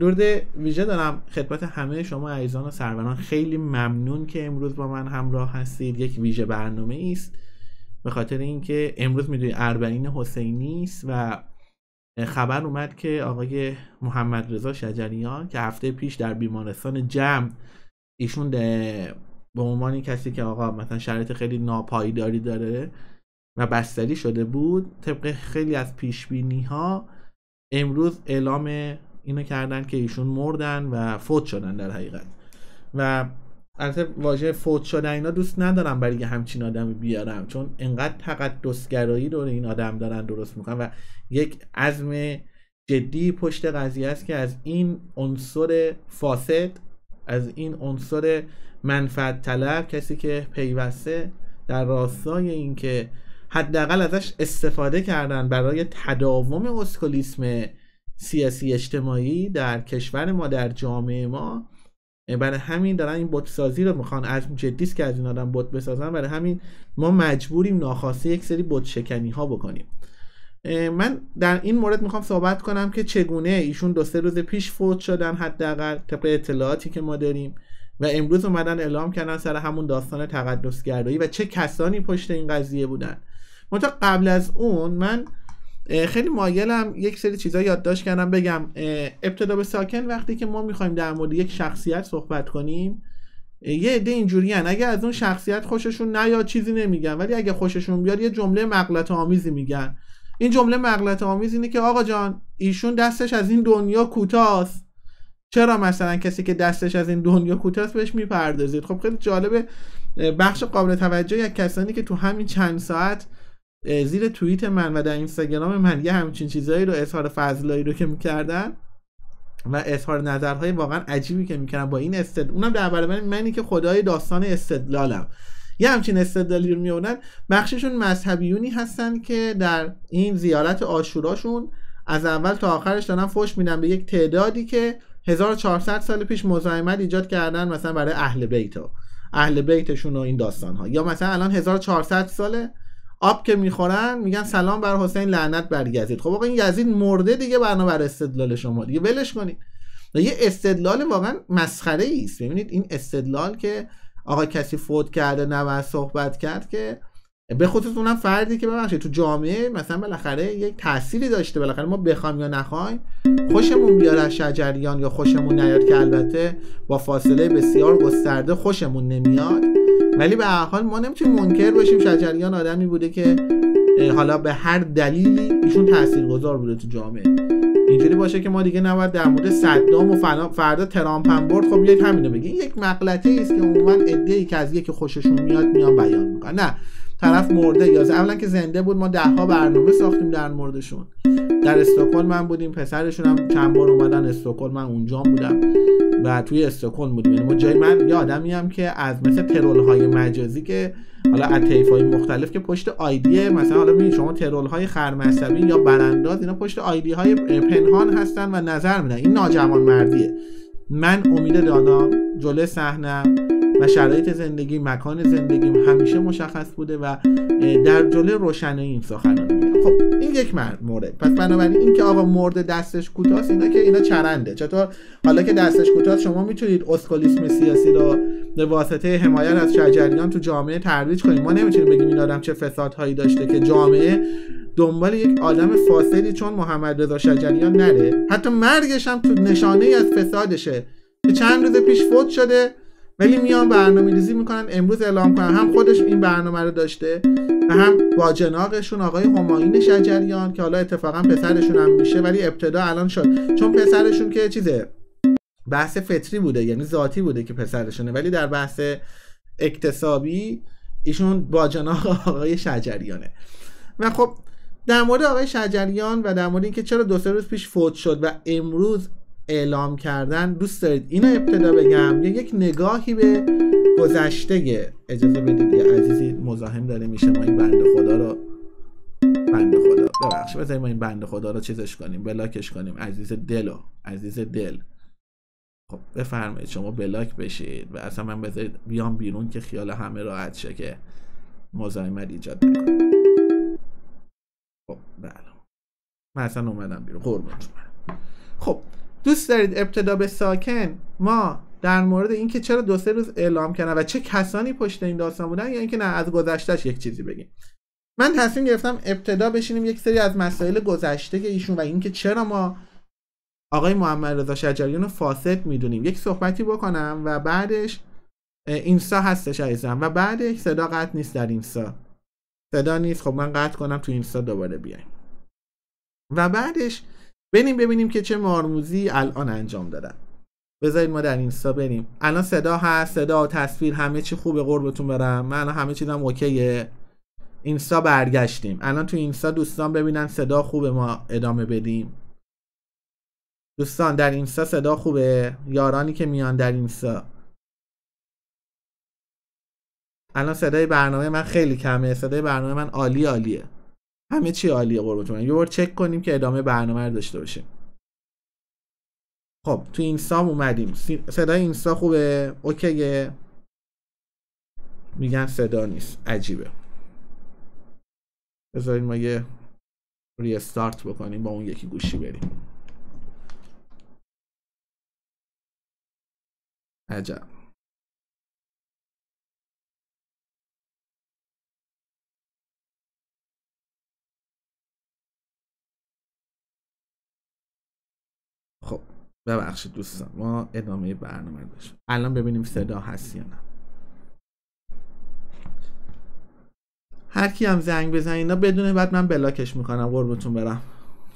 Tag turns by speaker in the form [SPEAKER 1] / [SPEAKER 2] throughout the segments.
[SPEAKER 1] درود ویژه دارم خدمت همه شما عزیزان و سروران خیلی ممنون که امروز با من همراه هستید یک ویژه برنامه است به خاطر اینکه امروز میدونید اربعین حسینی است و خبر اومد که آقای محمد رضا شجریان که هفته پیش در بیمارستان جمع ایشون به عنوان کسی که آقا مثلا شرایط خیلی ناپایداری داره و بستری شده بود طبق خیلی از پیش بینی ها امروز اعلام اینو کردن که ایشون مردن و فوت شدن در حقیقت و البته واژه فوت شدن اینا دوست ندارم برای همچین آدمی بیارم چون انقدر تقدسگرایی دور این آدم دارن درست میکنن و یک عزم جدی پشت قضیه است که از این عنصر فاسد از این عنصر منفعت طلب کسی که پیوسته در راستای اینکه حداقل ازش استفاده کردن برای تداوم اسکولیسم سیاسی اجتماعی در کشور ما در جامعه ما یعنی برای همین دارن این بت سازی رو میخوان از جدیست که از این آدم بت بسازن برای همین ما مجبوریم ناخواسته یک سری بت ها بکنیم من در این مورد میخوام صحبت کنم که چگونه ایشون دو سه روز پیش فوت شدن حداقل طبق اطلاعاتی که ما داریم و امروز اومدن اعلام کردن سر همون داستان تقدسگرایی و چه کسانی پشت این قضیه بودن منتها قبل از اون من خیلی مایلم یک سری چیزا یادداشت کردم بگم ابتدا به ساکن وقتی که ما میخوایم در مورد یک شخصیت صحبت کنیم یه عده اینجوری هن. اگه از اون شخصیت خوششون نیاد چیزی نمیگن ولی اگه خوششون بیاد یه جمله مقلت آمیزی میگن این جمله مغلط آمیز اینه که آقا جان ایشون دستش از این دنیا کوتاست چرا مثلا کسی که دستش از این دنیا کوتاست بهش میپردازید خب خیلی جالبه بخش قابل توجهی از کسانی که تو همین چند ساعت زیر توییت من و در اینستاگرام من یه همچین چیزهایی رو اظهار فضلایی رو که میکردن و اظهار نظرهای واقعا عجیبی که میکردن با این استد اونم در برابر منی که خدای داستان استدلالم یه همچین استدلالی رو میونن بخششون مذهبیونی هستن که در این زیارت آشوراشون از اول تا آخرش دارن فش میدن به یک تعدادی که 1400 سال پیش مزاحمت ایجاد کردن مثلا برای اهل بیت اهل بیتشون و این داستان ها یا مثلا الان 1400 ساله آب که میخورن میگن سلام بر حسین لعنت بر یزید خب آقا این یزید مرده دیگه برنامه بر استدلال شما دیگه ولش کنید و یه استدلال واقعا مسخره ای است ببینید این استدلال که آقا کسی فوت کرده نه صحبت کرد که به خصوص اونم فردی که ببخشید تو جامعه مثلا بالاخره یک تأثیری داشته بالاخره ما بخوام یا نخوایم خوشمون بیاد از شجریان یا خوشمون نیاد که البته با فاصله بسیار گسترده خوشمون نمیاد ولی به هر حال ما نمیتونیم منکر باشیم شجریان آدمی بوده که حالا به هر دلیلی ایشون گذار بوده تو جامعه اینجوری باشه که ما دیگه نباید در مورد صدام و فردا ترامپ هم برد خب بیاید همینو بگین یک مقلته است که عموما ای که از یکی خوششون میاد میان بیان میکنن نه طرف مرده یا اولا که زنده بود ما دهها برنامه ساختیم در موردشون در استکهلم من بودیم پسرشون هم چند بار اومدن استکهلم من اونجا بودم و توی استکهلم بودیم یعنی جای من یه آدمی هم که از مثل ترول های مجازی که حالا از های مختلف که پشت آیدی مثلا حالا ببین شما ترول های یا برانداز اینا پشت آیدی های پنهان هستن و نظر میدن این ناجوان مردیه من امید دانا جلوی صحنه و شرایط زندگی مکان زندگیم همیشه مشخص بوده و در جلو روشنه این سخنان خب این یک مورد پس بنابراین این که آقا مرد دستش کوتاست اینا که اینا چرنده چطور حالا که دستش کوتاه شما میتونید اسکولیسم سیاسی رو به واسطه حمایت از شجریان تو جامعه ترویج کنید ما نمیتونیم بگیم این آدم چه فسادهایی داشته که جامعه دنبال یک آدم فاسدی چون محمد رضا شجریان نره حتی مرگش هم تو نشانه ای از فسادشه که چند روز پیش فوت شده ولی میان برنامه ریزی میکنن امروز اعلام کنن هم خودش این برنامه رو داشته و هم جناقشون آقای هماین شجریان که حالا اتفاقا پسرشون هم میشه ولی ابتدا الان شد چون پسرشون که چیزه بحث فطری بوده یعنی ذاتی بوده که پسرشونه ولی در بحث اکتسابی ایشون باجناق آقای شجریانه و خب در مورد آقای شجریان و در مورد اینکه چرا دو سه روز پیش فوت شد و امروز اعلام کردن دوست دارید اینو ابتدا بگم یا یک نگاهی به گذشته اجازه بدید یه عزیزی مزاحم داره میشه ما این بند خدا رو بند خدا ببخشید بذارید ما این بند خدا رو چیزش کنیم بلاکش کنیم عزیز دلو عزیز دل خب بفرمایید شما بلاک بشید و اصلا من بذارید بیام بیرون که خیال همه راحت شه که مزاحمت ایجاد نکنه خب بله من اصلا اومدم بیرون خب دوست دارید ابتدا به ساکن ما در مورد اینکه چرا دو سه روز اعلام کردن و چه کسانی پشت این داستان بودن یا اینکه نه از گذشتهش یک چیزی بگیم من تصمیم گرفتم ابتدا بشینیم یک سری از مسائل گذشته ایشون و اینکه چرا ما آقای محمد رضا شجریان رو فاسد میدونیم یک صحبتی بکنم و بعدش اینسا هستش عزیزم و بعدش صدا قطع نیست در اینسا صدا نیست خب من قطع کنم تو اینستا دوباره بیایم و بعدش بریم ببینیم که چه مارموزی الان انجام دادن بذارید ما در اینستا بریم الان صدا هست صدا تصویر همه چی خوبه قربتون برم من الان همه چیزم اوکیه اینستا برگشتیم الان تو اینستا دوستان ببینن صدا خوبه ما ادامه بدیم دوستان در اینستا صدا خوبه یارانی که میان در اینستا الان صدای برنامه من خیلی کمه صدای برنامه من عالی عالیه همه چی عالیه من یه بار چک کنیم که ادامه برنامه رو داشته باشیم خب تو اینستام اومدیم صدای اینستا خوبه اوکیه میگن صدا نیست عجیبه بذارین ما یه ریستارت بکنیم با اون یکی گوشی بریم عجب ببخشید دوستان ما ادامه برنامه داشت الان ببینیم صدا هست یا نه هر کی هم زنگ بزن اینا بدونه بعد من بلاکش میکنم قربتون برم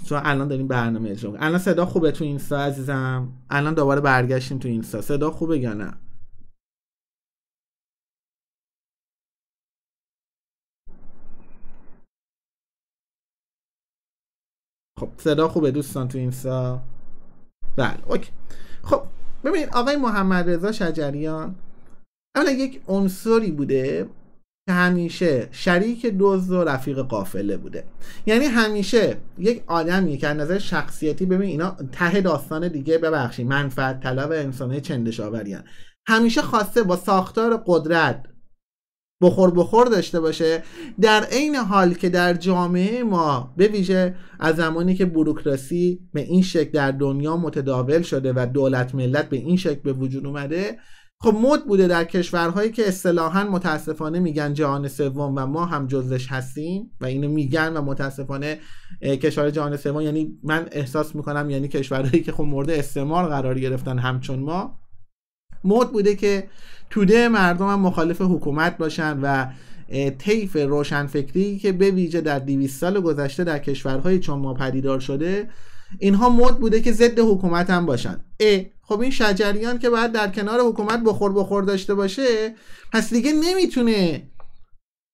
[SPEAKER 1] چون الان داریم برنامه اجرا الان صدا خوبه تو اینستا عزیزم الان دوباره برگشتیم تو اینستا صدا خوبه یا نه خب صدا خوبه دوستان تو اینستا بله اوکی خب ببینید آقای محمد رضا شجریان اولا یک عنصری بوده که همیشه شریک دزد و رفیق قافله بوده یعنی همیشه یک آدمی که از نظر شخصیتی ببین اینا ته داستان دیگه ببخشید منفعت طلب انسانه چندش همیشه خواسته با ساختار قدرت بخور بخور داشته باشه در عین حال که در جامعه ما به ویژه از زمانی که بروکراسی به این شکل در دنیا متداول شده و دولت ملت به این شکل به وجود اومده خب مد بوده در کشورهایی که اصطلاحا متاسفانه میگن جهان سوم و ما هم جزش هستیم و اینو میگن و متاسفانه کشور جهان سوم یعنی من احساس میکنم یعنی کشورهایی که خب مورد استعمار قرار گرفتن همچون ما مد بوده که توده مردم هم مخالف حکومت باشن و طیف روشنفکری که به ویژه در 200 سال گذشته در کشورهای چون ما پدیدار شده اینها مد بوده که ضد حکومت هم باشن اه خب این شجریان که باید در کنار حکومت بخور بخور داشته باشه پس دیگه نمیتونه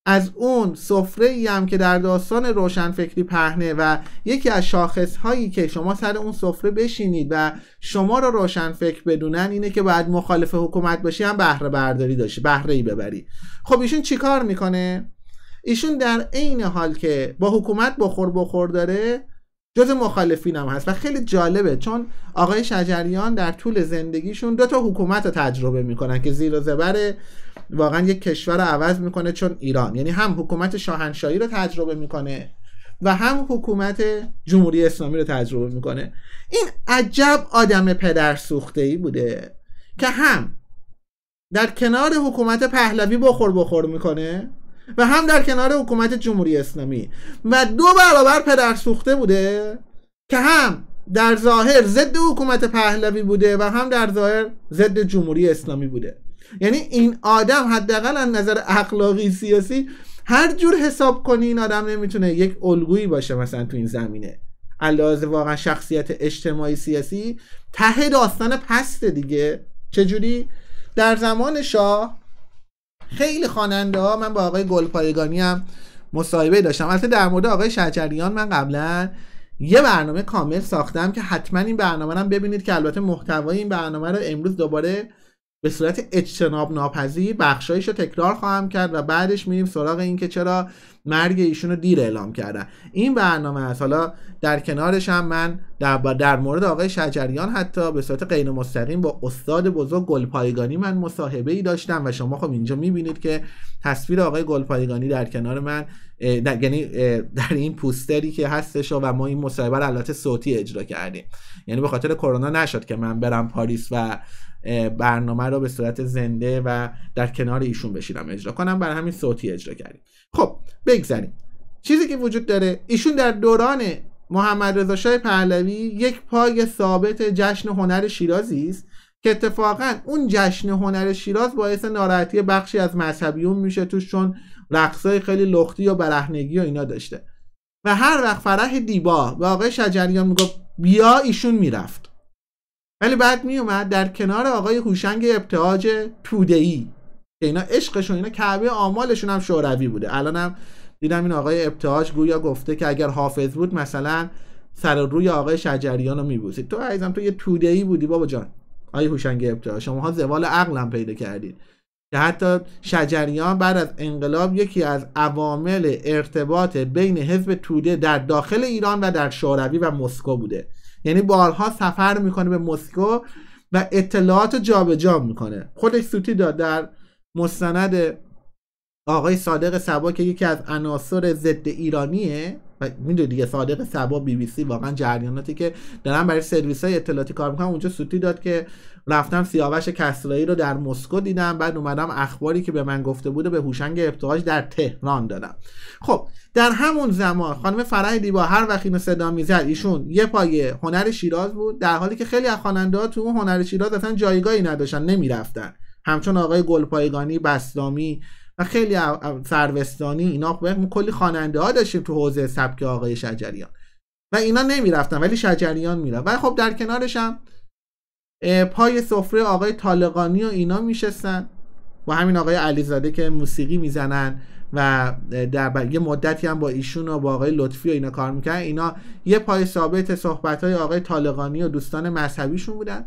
[SPEAKER 1] از اون سفره ای هم که در داستان فکری پهنه و یکی از شاخص هایی که شما سر اون سفره بشینید و شما رو فکر بدونن اینه که باید مخالف حکومت باشی هم بهره برداری داشتی بهره ای ببری خب ایشون چیکار میکنه ایشون در عین حال که با حکومت بخور بخور داره جز مخالفین هم هست و خیلی جالبه چون آقای شجریان در طول زندگیشون دو تا حکومت رو تجربه میکنن که زیر و واقعا یک کشور رو عوض میکنه چون ایران یعنی هم حکومت شاهنشاهی رو تجربه میکنه و هم حکومت جمهوری اسلامی رو تجربه میکنه این عجب آدم پدر سوخته ای بوده که هم در کنار حکومت پهلوی بخور بخور میکنه و هم در کنار حکومت جمهوری اسلامی و دو برابر پدر سوخته بوده که هم در ظاهر ضد حکومت پهلوی بوده و هم در ظاهر ضد جمهوری اسلامی بوده یعنی این آدم حداقل از نظر اخلاقی سیاسی هر جور حساب کنی این آدم نمیتونه یک الگویی باشه مثلا تو این زمینه علاوه واقعا شخصیت اجتماعی سیاسی ته داستان پسته دیگه چجوری در زمان شاه خیلی خواننده ها من با آقای گلپایگانی هم مصاحبه داشتم البته در مورد آقای شجریان من قبلا یه برنامه کامل ساختم که حتما این برنامه رو ببینید که البته محتوای این برنامه رو امروز دوباره به صورت اجتناب ناپذیر بخشایش رو تکرار خواهم کرد و بعدش میریم سراغ اینکه چرا مرگ ایشون رو دیر اعلام کردن این برنامه است حالا در کنارش هم من در, در مورد آقای شجریان حتی به صورت غیر مستقیم با استاد بزرگ گلپایگانی من مصاحبه ای داشتم و شما خب اینجا میبینید که تصویر آقای گلپایگانی در کنار من در یعنی در این پوستری که هستش و ما این مصاحبه رو البته صوتی اجرا کردیم یعنی به خاطر کرونا نشد که من برم پاریس و برنامه رو به صورت زنده و در کنار ایشون بشینم اجرا کنم برای همین صوتی اجرا کردیم خب بگذریم چیزی که وجود داره ایشون در دوران محمد رضا شاه پهلوی یک پای ثابت جشن هنر شیرازی است که اتفاقا اون جشن هنر شیراز باعث ناراحتی بخشی از مذهبیون میشه توش چون رقصای خیلی لختی و برهنگی و اینا داشته و هر وقت فرح دیبا به آقای شجریان میگفت بیا ایشون میرفت ولی بعد میومد در کنار آقای هوشنگ ابتهاج ای که اینا عشقشون اینا کعبه آمالشون هم شوروی بوده الان هم دیدم این آقای ابتهاج گویا گفته که اگر حافظ بود مثلا سر روی آقای شجریان رو میبوسید تو عزیزم تو یه تودهی بودی بابا جان آقای هوشنگ ابتهاج شماها زوال عقلم پیدا کردید که حتی شجریان بعد از انقلاب یکی از عوامل ارتباط بین حزب توده در داخل ایران و در شوروی و مسکو بوده یعنی بارها سفر میکنه به مسکو و اطلاعات جابجا میکنه خودش سوتی داد در مستند آقای صادق سبا که یکی از عناصر ضد ایرانیه و میدونی دیگه صادق سبا بی بی سی واقعا جریاناتی که دارن برای سرویس های اطلاعاتی کار میکنن اونجا سوتی داد که رفتم سیاوش کسرایی رو در مسکو دیدم بعد اومدم اخباری که به من گفته بوده به هوشنگ ابتهاج در تهران دادم خب در همون زمان خانم فرح دیبا هر وقت اینو صدا میزد ایشون یه پای هنر شیراز بود در حالی که خیلی از خواننده‌ها تو اون هنر شیراز اصلا جایگاهی نداشتن نمیرفتن همچون آقای گلپایگانی بسلامی و خیلی سروستانی اینا کلی خواننده ها داشتیم تو حوزه سبک آقای شجریان و اینا نمیرفتن ولی شجریان میرفت و خب در کنارش هم پای سفره آقای طالقانی و اینا میشستن و همین آقای علیزاده که موسیقی میزنن و در یه مدتی هم با ایشون و با آقای لطفی و اینا کار میکنن اینا یه پای ثابت صحبت های آقای طالقانی و دوستان مذهبیشون بودن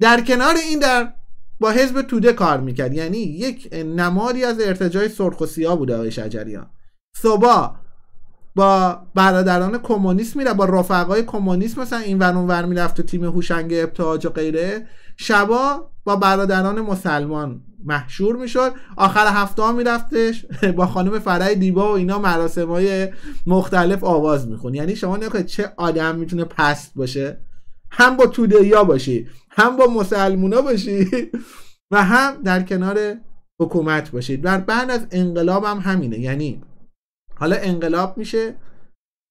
[SPEAKER 1] در کنار این در با حزب توده کار میکرد یعنی یک نمادی از ارتجای سرخ و سیاه بوده آقای شجریان صبا با برادران کمونیست میره با رفقای کمونیست مثلا این ور ور میرفت تو تیم هوشنگ ابتهاج و غیره شبا با برادران مسلمان محشور میشد آخر هفته ها میرفتش با خانم فرای دیبا و اینا مراسم های مختلف آواز میخون یعنی شما نکنید چه آدم میتونه پست باشه هم با تودهیا باشی هم با مسلمونا باشی و هم در کنار حکومت باشید و بعد از انقلاب هم همینه یعنی حالا انقلاب میشه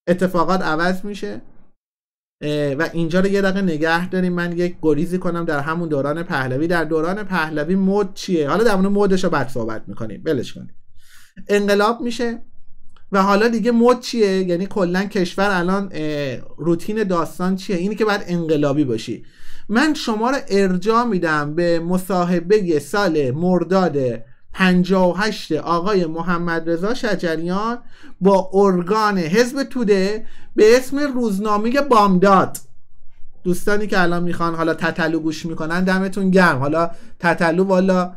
[SPEAKER 1] اتفاقات عوض میشه و اینجا رو یه دقیقه نگه داریم من یک گریزی کنم در همون دوران پهلوی در دوران پهلوی مود چیه حالا در مودشو مدش رو بعد صحبت میکنیم بلش کنیم انقلاب میشه و حالا دیگه مد چیه یعنی کلا کشور الان روتین داستان چیه اینی که باید انقلابی باشی من شما رو ارجاع میدم به مصاحبه سال مرداد 58 آقای محمد رضا شجریان با ارگان حزب توده به اسم روزنامه بامداد دوستانی که الان میخوان حالا تتلو گوش میکنن دمتون گرم حالا تتلو والا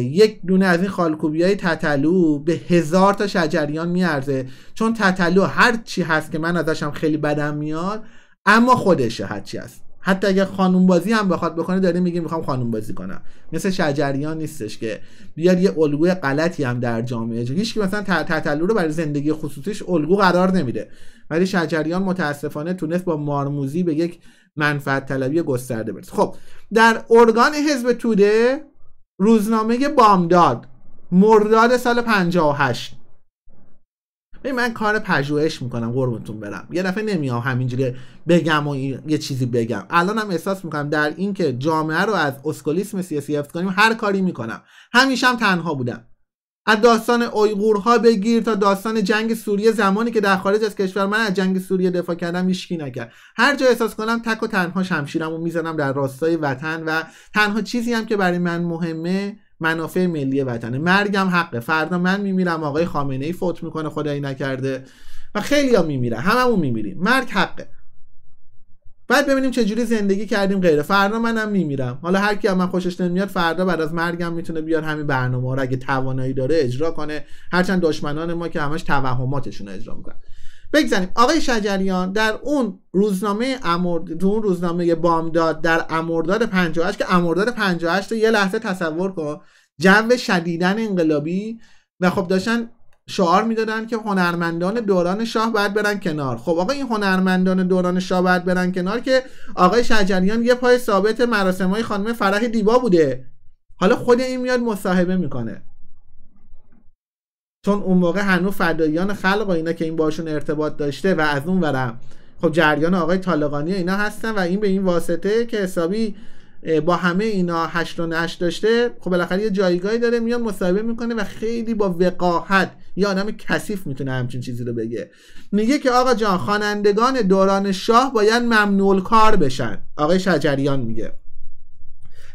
[SPEAKER 1] یک دونه از این خالکوبی های تتلو به هزار تا شجریان میارزه چون تتلو هر چی هست که من ازشم خیلی بدم میاد اما خودشه هر چی هست حتی اگه خانوم بازی هم بخواد بکنه داره میگه میخوام خانوم بازی کنم مثل شجریان نیستش که بیاد یه الگوی غلطی هم در جامعه هیچ که مثلا تتلو رو برای زندگی خصوصیش الگو قرار نمیده ولی شجریان متاسفانه تونست با مارموزی به یک منفعت طلبی گسترده برسه خب در ارگان حزب توده روزنامه بامداد مرداد سال 58 ببین من کار پژوهش میکنم قربونتون برم یه دفعه نمیام همینجوری بگم و یه چیزی بگم الان هم احساس میکنم در اینکه جامعه رو از اسکولیسم سیاسی حفظ کنیم هر کاری میکنم همیشه هم تنها بودم از داستان اویغورها بگیر تا داستان جنگ سوریه زمانی که در خارج از کشور من از جنگ سوریه دفاع کردم هیچکی نکرد هر جا احساس کنم تک و تنها شمشیرم میزنم در راستای وطن و تنها چیزی هم که برای من مهمه منافع ملی وطنه مرگم حقه فردا من میمیرم آقای خامنه ای فوت میکنه خدایی نکرده و خیلی ها میمیرن هممون میمیریم مرگ حقه بعد ببینیم چه جوری زندگی کردیم غیره فردا منم میمیرم حالا هر کی من خوشش نمیاد فردا بعد از مرگم میتونه بیاد همین برنامه ها رو اگه توانایی داره اجرا کنه هرچند دشمنان ما که همش توهماتشون اجرا میکنن بگذاریم آقای شجریان در اون روزنامه امرد در اون روزنامه بامداد در امرداد 58 که امرداد 58 تو یه لحظه تصور کن جو شدیدن انقلابی و خب داشتن شعار میدادن که هنرمندان دوران شاه باید برن کنار خب آقا این هنرمندان دوران شاه باید برن کنار که آقای شجریان یه پای ثابت مراسم های خانم فرح دیبا بوده حالا خود این میاد مصاحبه میکنه چون اون موقع هنوز فدایان خلق و اینا که این باشون ارتباط داشته و از اون ورم خب جریان آقای طالقانی اینا هستن و این به این واسطه که حسابی با همه اینا هشت داشته خب بالاخره یه جایگاهی داره میاد مصاحبه میکنه و خیلی با وقاحت یه آدم کثیف میتونه همچین چیزی رو بگه میگه که آقا جان خوانندگان دوران شاه باید ممنول کار بشن آقای شجریان میگه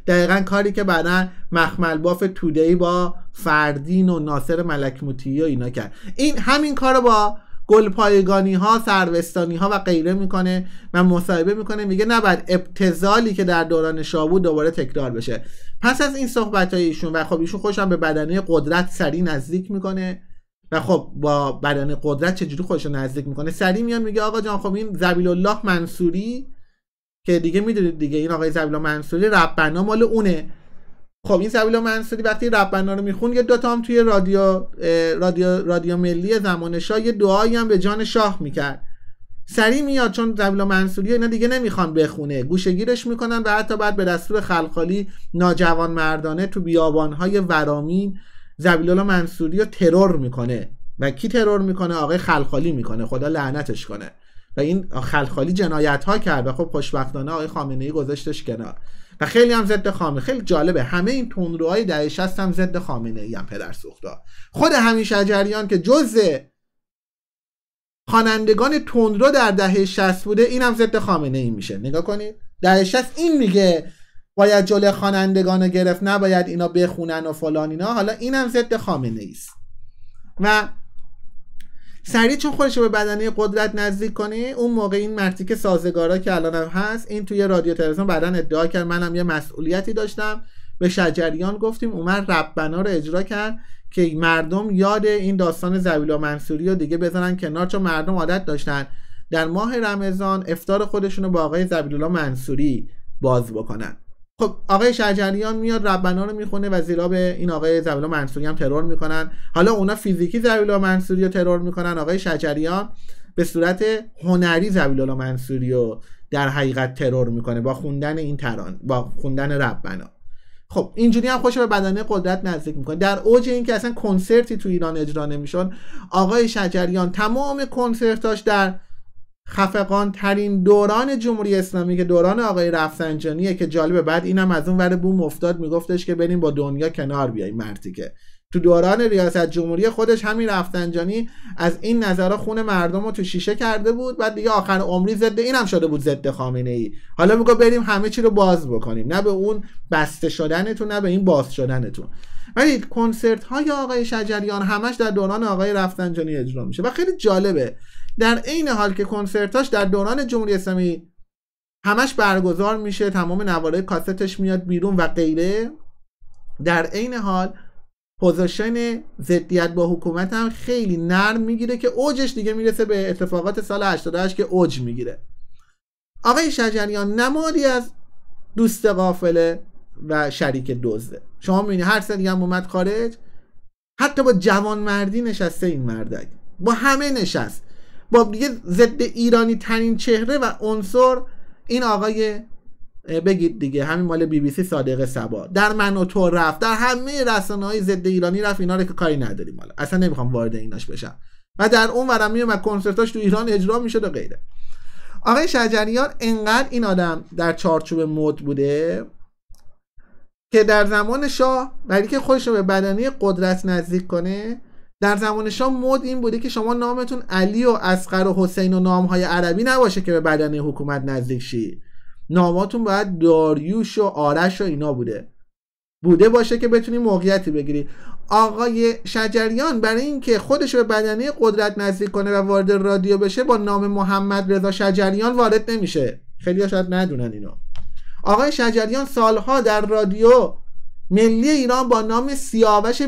[SPEAKER 1] دقیقا کاری که بعدا مخمل باف تودهی با فردین و ناصر ملکموتی و اینا کرد این همین کار با گلپایگانی ها سروستانی ها و غیره میکنه و مصاحبه میکنه میگه بعد ابتزالی که در دوران شاه بود دوباره تکرار بشه پس از این صحبت ایشون و خب ایشون خوشم به بدنه قدرت سری نزدیک میکنه و خب با بدن قدرت چجوری خودش نزدیک میکنه سری میان میگه آقا جان خب این زبیل الله منصوری که دیگه میدونید دیگه این آقای زبیل الله منصوری ربنا مال اونه خب این زبیل الله منصوری وقتی ربنا رو میخون یه دوتا هم توی رادیو رادیو رادیو ملی زمان شاه یه دعایی هم به جان شاه میکرد سری میاد چون زبیل منصوری اینا دیگه نمیخوان بخونه گوشگیرش میکنن و حتی بعد به دستور خلخالی ناجوان مردانه تو بیابانهای ورامین زبیلالا منصوری رو ترور میکنه و کی ترور میکنه آقای خلخالی میکنه خدا لعنتش کنه و این خلخالی جنایت ها کرد و خب خوشبختانه آقای خامنه ای گذاشتش کنار و خیلی هم ضد خامنه خیلی جالبه همه این تندروهای دهه 60 هم ضد خامنه ای هم پدر سوختا خود همین شجریان که جز خوانندگان تندرو در دهه 60 بوده این ضد خامنه ای میشه نگاه کنید دهه 60 این میگه باید جلوی خوانندگان گرفت نباید اینا بخونن و فلان اینا حالا این هم ضد خامنه است و سریع چون خودش به بدنه قدرت نزدیک کنه اون موقع این مرتی که سازگارا که الان هم هست این توی رادیو تلویزیون بعدا ادعا کرد منم یه مسئولیتی داشتم به شجریان گفتیم اومد ربنا رو اجرا کرد که مردم یاد این داستان زویل و منصوری رو دیگه بزنن کنار چون مردم عادت داشتن در ماه رمضان افتار خودشون رو با آقای منصوری باز بکنن خب آقای شجریان میاد ربنا رو میخونه و زیرا به این آقای زبیلا منصوری هم ترور میکنن حالا اونا فیزیکی زبیلا منصوری رو ترور میکنن آقای شجریان به صورت هنری زبیلا منصوری رو در حقیقت ترور میکنه با خوندن این تران با خوندن ربنا خب اینجوری هم خوش به بدنه قدرت نزدیک میکنه در اوج اینکه اصلا کنسرتی تو ایران اجرا نمیشون آقای شجریان تمام کنسرتاش در خفقان ترین دوران جمهوری اسلامی که دوران آقای رفسنجانیه که جالبه بعد اینم از اون ور بوم افتاد میگفتش که بریم با دنیا کنار بیای مرتی که تو دوران ریاست جمهوری خودش همین رفسنجانی از این نظرا خون مردم رو تو شیشه کرده بود بعد دیگه آخر عمری ضد اینم شده بود ضد خامنه ای حالا میگه بریم همه چی رو باز بکنیم نه به اون بسته شدنتون نه به این باز شدنتون ولی کنسرت های آقای شجریان همش در دوران آقای رفسنجانی اجرا میشه و خیلی جالبه در عین حال که کنسرتاش در دوران جمهوری اسلامی همش برگزار میشه تمام نواره کاستش میاد بیرون و غیره در عین حال پوزیشن ضدیت با حکومت هم خیلی نرم میگیره که اوجش دیگه میرسه به اتفاقات سال 88 که اوج میگیره آقای شجریان نمادی از دوست قافله و شریک دزده شما میبینید هر سری هم اومد خارج حتی با جوانمردی نشسته این مردک با همه نشست با دیگه ضد ایرانی ترین چهره و عنصر این آقای بگید دیگه همین مال بی بی سی صادق سبا در من و تو رفت در همه رسانه های ضد ایرانی رفت اینا رو که کاری نداریم مال اصلا نمیخوام وارد ایناش بشم و در اون ورم و کنسرتاش تو ایران اجرا میشد و غیره آقای شجریان انقدر این آدم در چارچوب مد بوده که در زمان شاه برای که خودش رو به بدنی قدرت نزدیک کنه در زمان شام مد این بوده که شما نامتون علی و اسقر و حسین و نامهای عربی نباشه که به بدنه حکومت نزدیک شی ناماتون باید داریوش و آرش و اینا بوده بوده باشه که بتونی موقعیتی بگیری آقای شجریان برای اینکه خودش به بدنه قدرت نزدیک کنه و وارد رادیو بشه با نام محمد رضا شجریان وارد نمیشه خیلی شاید ندونن اینو آقای شجریان سالها در رادیو ملی ایران با نام سیاوش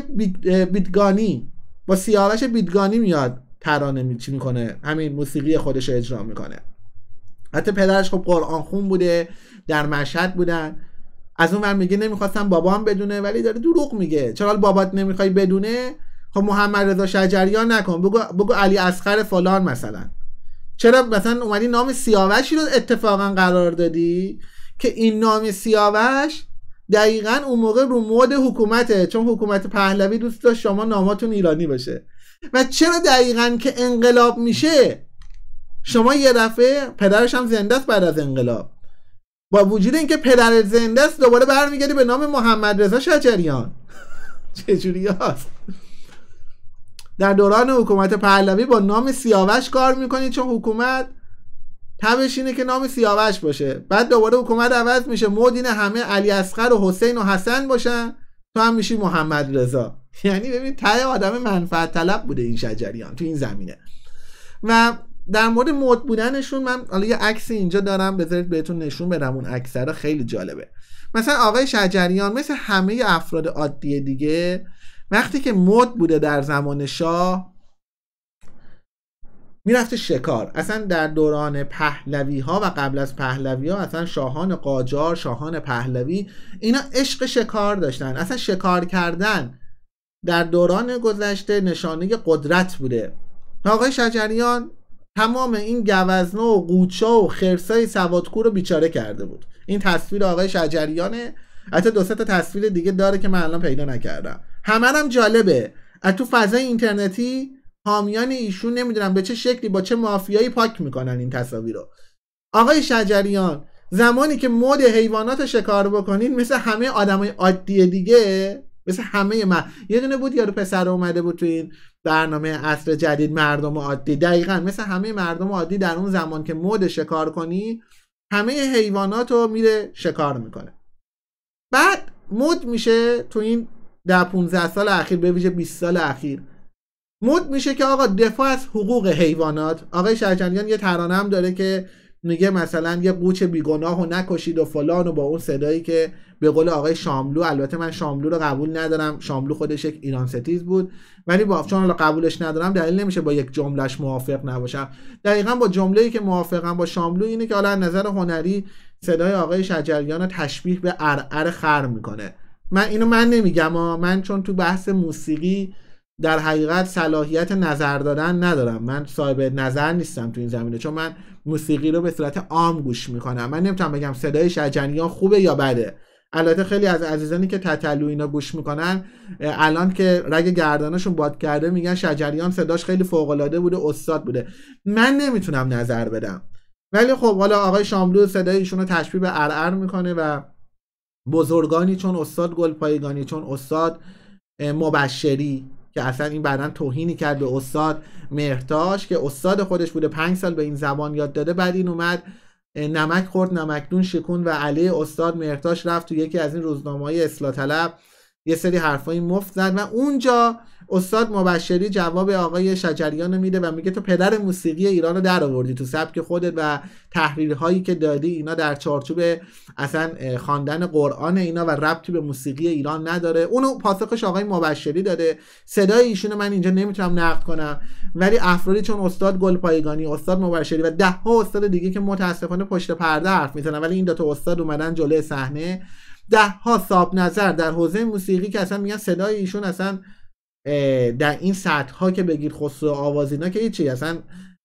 [SPEAKER 1] بیدگانی با سیاوش بیدگانی میاد ترانه می چی میکنه همین موسیقی خودش اجرا میکنه حتی پدرش خب قرآن خون بوده در مشهد بودن از اون ور میگه نمیخواستم بابام بدونه ولی داره دروغ میگه چرا بابات نمیخوای بدونه خب محمد رضا شجریان نکن بگو, بگو علی اسخر فلان مثلا چرا مثلا اومدی نام سیاوشی رو اتفاقا قرار دادی که این نام سیاوش دقیقا اون موقع رو مود حکومته چون حکومت پهلوی دوست داشت شما ناماتون ایرانی باشه و چرا دقیقا که انقلاب میشه شما یه دفعه پدرش هم زنده است بعد از انقلاب با وجود اینکه پدر زنده است دوباره برمیگردی به نام محمد رضا شجریان چجوری هست در دوران حکومت پهلوی با نام سیاوش کار میکنید چون حکومت تبش اینه که نام سیاوش باشه بعد دوباره حکومت عوض میشه مدین همه علی اصغر و حسین و حسن باشن تو هم میشی محمد رضا یعنی ببین ته آدم منفعت طلب بوده این شجریان تو این زمینه و در مورد مد بودنشون من حالا یه عکس اینجا دارم بذارید بهتون نشون بدم اون عکسرا خیلی جالبه مثلا آقای شجریان مثل همه افراد عادی دیگه وقتی که مد بوده در زمان شاه میرفته شکار اصلا در دوران پهلوی ها و قبل از پهلوی ها اصلا شاهان قاجار شاهان پهلوی اینا عشق شکار داشتن اصلا شکار کردن در دوران گذشته نشانه قدرت بوده آقای شجریان تمام این گوزنه و قوچه و خرسای سوادکو رو بیچاره کرده بود این تصویر آقای شجریانه حتی دو تا تصویر دیگه داره که من الان پیدا نکردم همه هم جالبه از تو فضای اینترنتی حامیان ایشون نمیدونم به چه شکلی با چه مافیایی پاک میکنن این تصاویر رو آقای شجریان زمانی که مود حیوانات شکار بکنین مثل همه آدمای عادی دیگه مثل همه من یه دونه بود یارو پسر اومده بود تو این برنامه عصر جدید مردم عادی دقیقا مثل همه مردم عادی در اون زمان که مود شکار کنی همه حیوانات رو میره شکار میکنه بعد مود میشه تو این در 15 سال اخیر به ویژه 20 سال اخیر مود میشه که آقا دفاع از حقوق حیوانات آقای شهرچندیان یه ترانه هم داره که میگه مثلا یه قوچ بیگناه و نکشید و فلان و با اون صدایی که به قول آقای شاملو البته من شاملو رو قبول ندارم شاملو خودش یک ایران ستیز بود ولی با چون قبولش ندارم دلیل نمیشه با یک جملهش موافق نباشم دقیقا با جمله که موافقم با شاملو اینه که حالا نظر هنری صدای آقای شجریان رو تشبیه به ارعر خر میکنه من اینو من نمیگم من چون تو بحث موسیقی در حقیقت صلاحیت نظر دادن ندارم من صاحب نظر نیستم تو این زمینه چون من موسیقی رو به صورت عام گوش میکنم من نمیتونم بگم صدای شجریان خوبه یا بده البته خیلی از عزیزانی که تتلو اینا گوش میکنن الان که رگ گردانشون باد کرده میگن شجریان صداش خیلی فوق العاده بوده استاد بوده من نمیتونم نظر بدم ولی خب حالا آقای شاملو صدای ایشونو تشبیه به ارعر میکنه و بزرگانی چون استاد گلپایگانی چون استاد مبشری که اصلا این بعدا توهینی کرد به استاد مرتاش که استاد خودش بوده پنج سال به این زبان یاد داده بعد این اومد نمک خورد نمکدون شکون و علی استاد مرتاش رفت تو یکی از این روزنامه های طلب یه سری حرفای مفت زد و اونجا استاد مبشری جواب آقای شجریان رو میده و میگه تو پدر موسیقی ایران رو در آوردی تو سبک خودت و تحریرهایی که دادی اینا در چارچوب اصلا خواندن قرآن اینا و ربطی به موسیقی ایران نداره اونو پاسخش آقای مبشری داده صدای ایشون من اینجا نمیتونم نقد کنم ولی افرادی چون استاد گلپایگانی استاد مبشری و ده ها استاد دیگه که متاسفانه پشت پرده حرف میزنن ولی این دو تا استاد اومدن جلوی صحنه ده ها نظر در حوزه موسیقی که اصلا میگن صدای ایشون اصلا در این سطح ها که بگید خسرو اینا که هیچی اصلا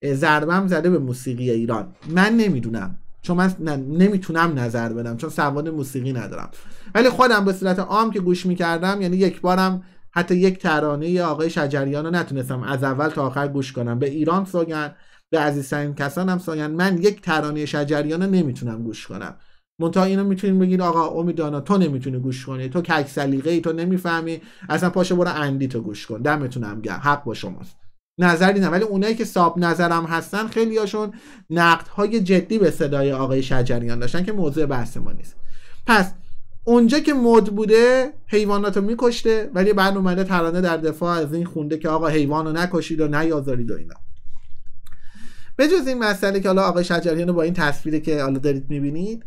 [SPEAKER 1] ضربم زده به موسیقی ایران من نمیدونم چون من نمیتونم نظر بدم چون سواد موسیقی ندارم ولی خودم به صورت عام که گوش میکردم یعنی یک بارم حتی یک ترانه آقای شجریان رو نتونستم از اول تا آخر گوش کنم به ایران سوگن به عزیزترین کسانم سوگن من یک ترانه شجریان رو نمیتونم گوش کنم منتها اینو میتونین بگین آقا امیدانا تو نمیتونی گوش کنی تو کک سلیقه ای تو نمیفهمی اصلا پاشو برو اندی تو گوش کن دمتونم گرم حق با شماست نظری نه ولی اونایی که ساب نظرم هستن خیلی هاشون نقد های جدی به صدای آقای شجریان داشتن که موضوع بحث ما نیست پس اونجا که مد بوده حیواناتو میکشته ولی بعد اومده ترانه در دفاع از این خونده که آقا حیوان نکشید و نیازارید و اینا به جز این مسئله که حالا آقای شجریان با این تصویری که حالا دارید میبینید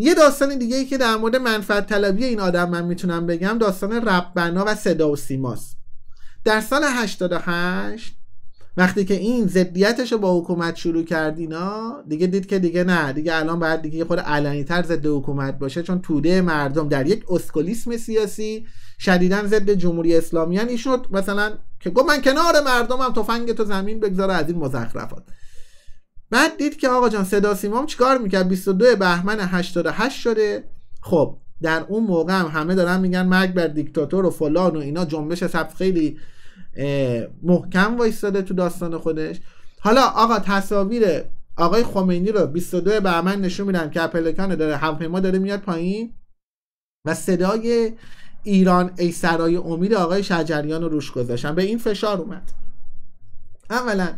[SPEAKER 1] یه داستان دیگه ای که در مورد منفعت طلبی این آدم من میتونم بگم داستان ربنا و صدا و سیماست در سال 88 وقتی که این ضدیتش رو با حکومت شروع کرد اینا دیگه دید که دیگه نه دیگه الان باید دیگه خود علنی تر ضد حکومت باشه چون توده مردم در یک اسکولیسم سیاسی شدیدا ضد جمهوری اسلامیان ایشون مثلا که گفت من کنار مردمم تفنگ تو زمین بگذار از این مزخرفات بعد دید که آقا جان صدا سیمام چیکار میکرد 22 بهمن 88 شده خب در اون موقع هم همه دارن میگن مرگ بر دیکتاتور و فلان و اینا جنبش ثبت خیلی محکم وایستاده تو داستان خودش حالا آقا تصاویر آقای خمینی رو 22 بهمن نشون میدن که اپلکان داره هواپیما داره میاد پایین و صدای ایران ای سرای امید آقای شجریان رو روش گذاشتن به این فشار اومد اولا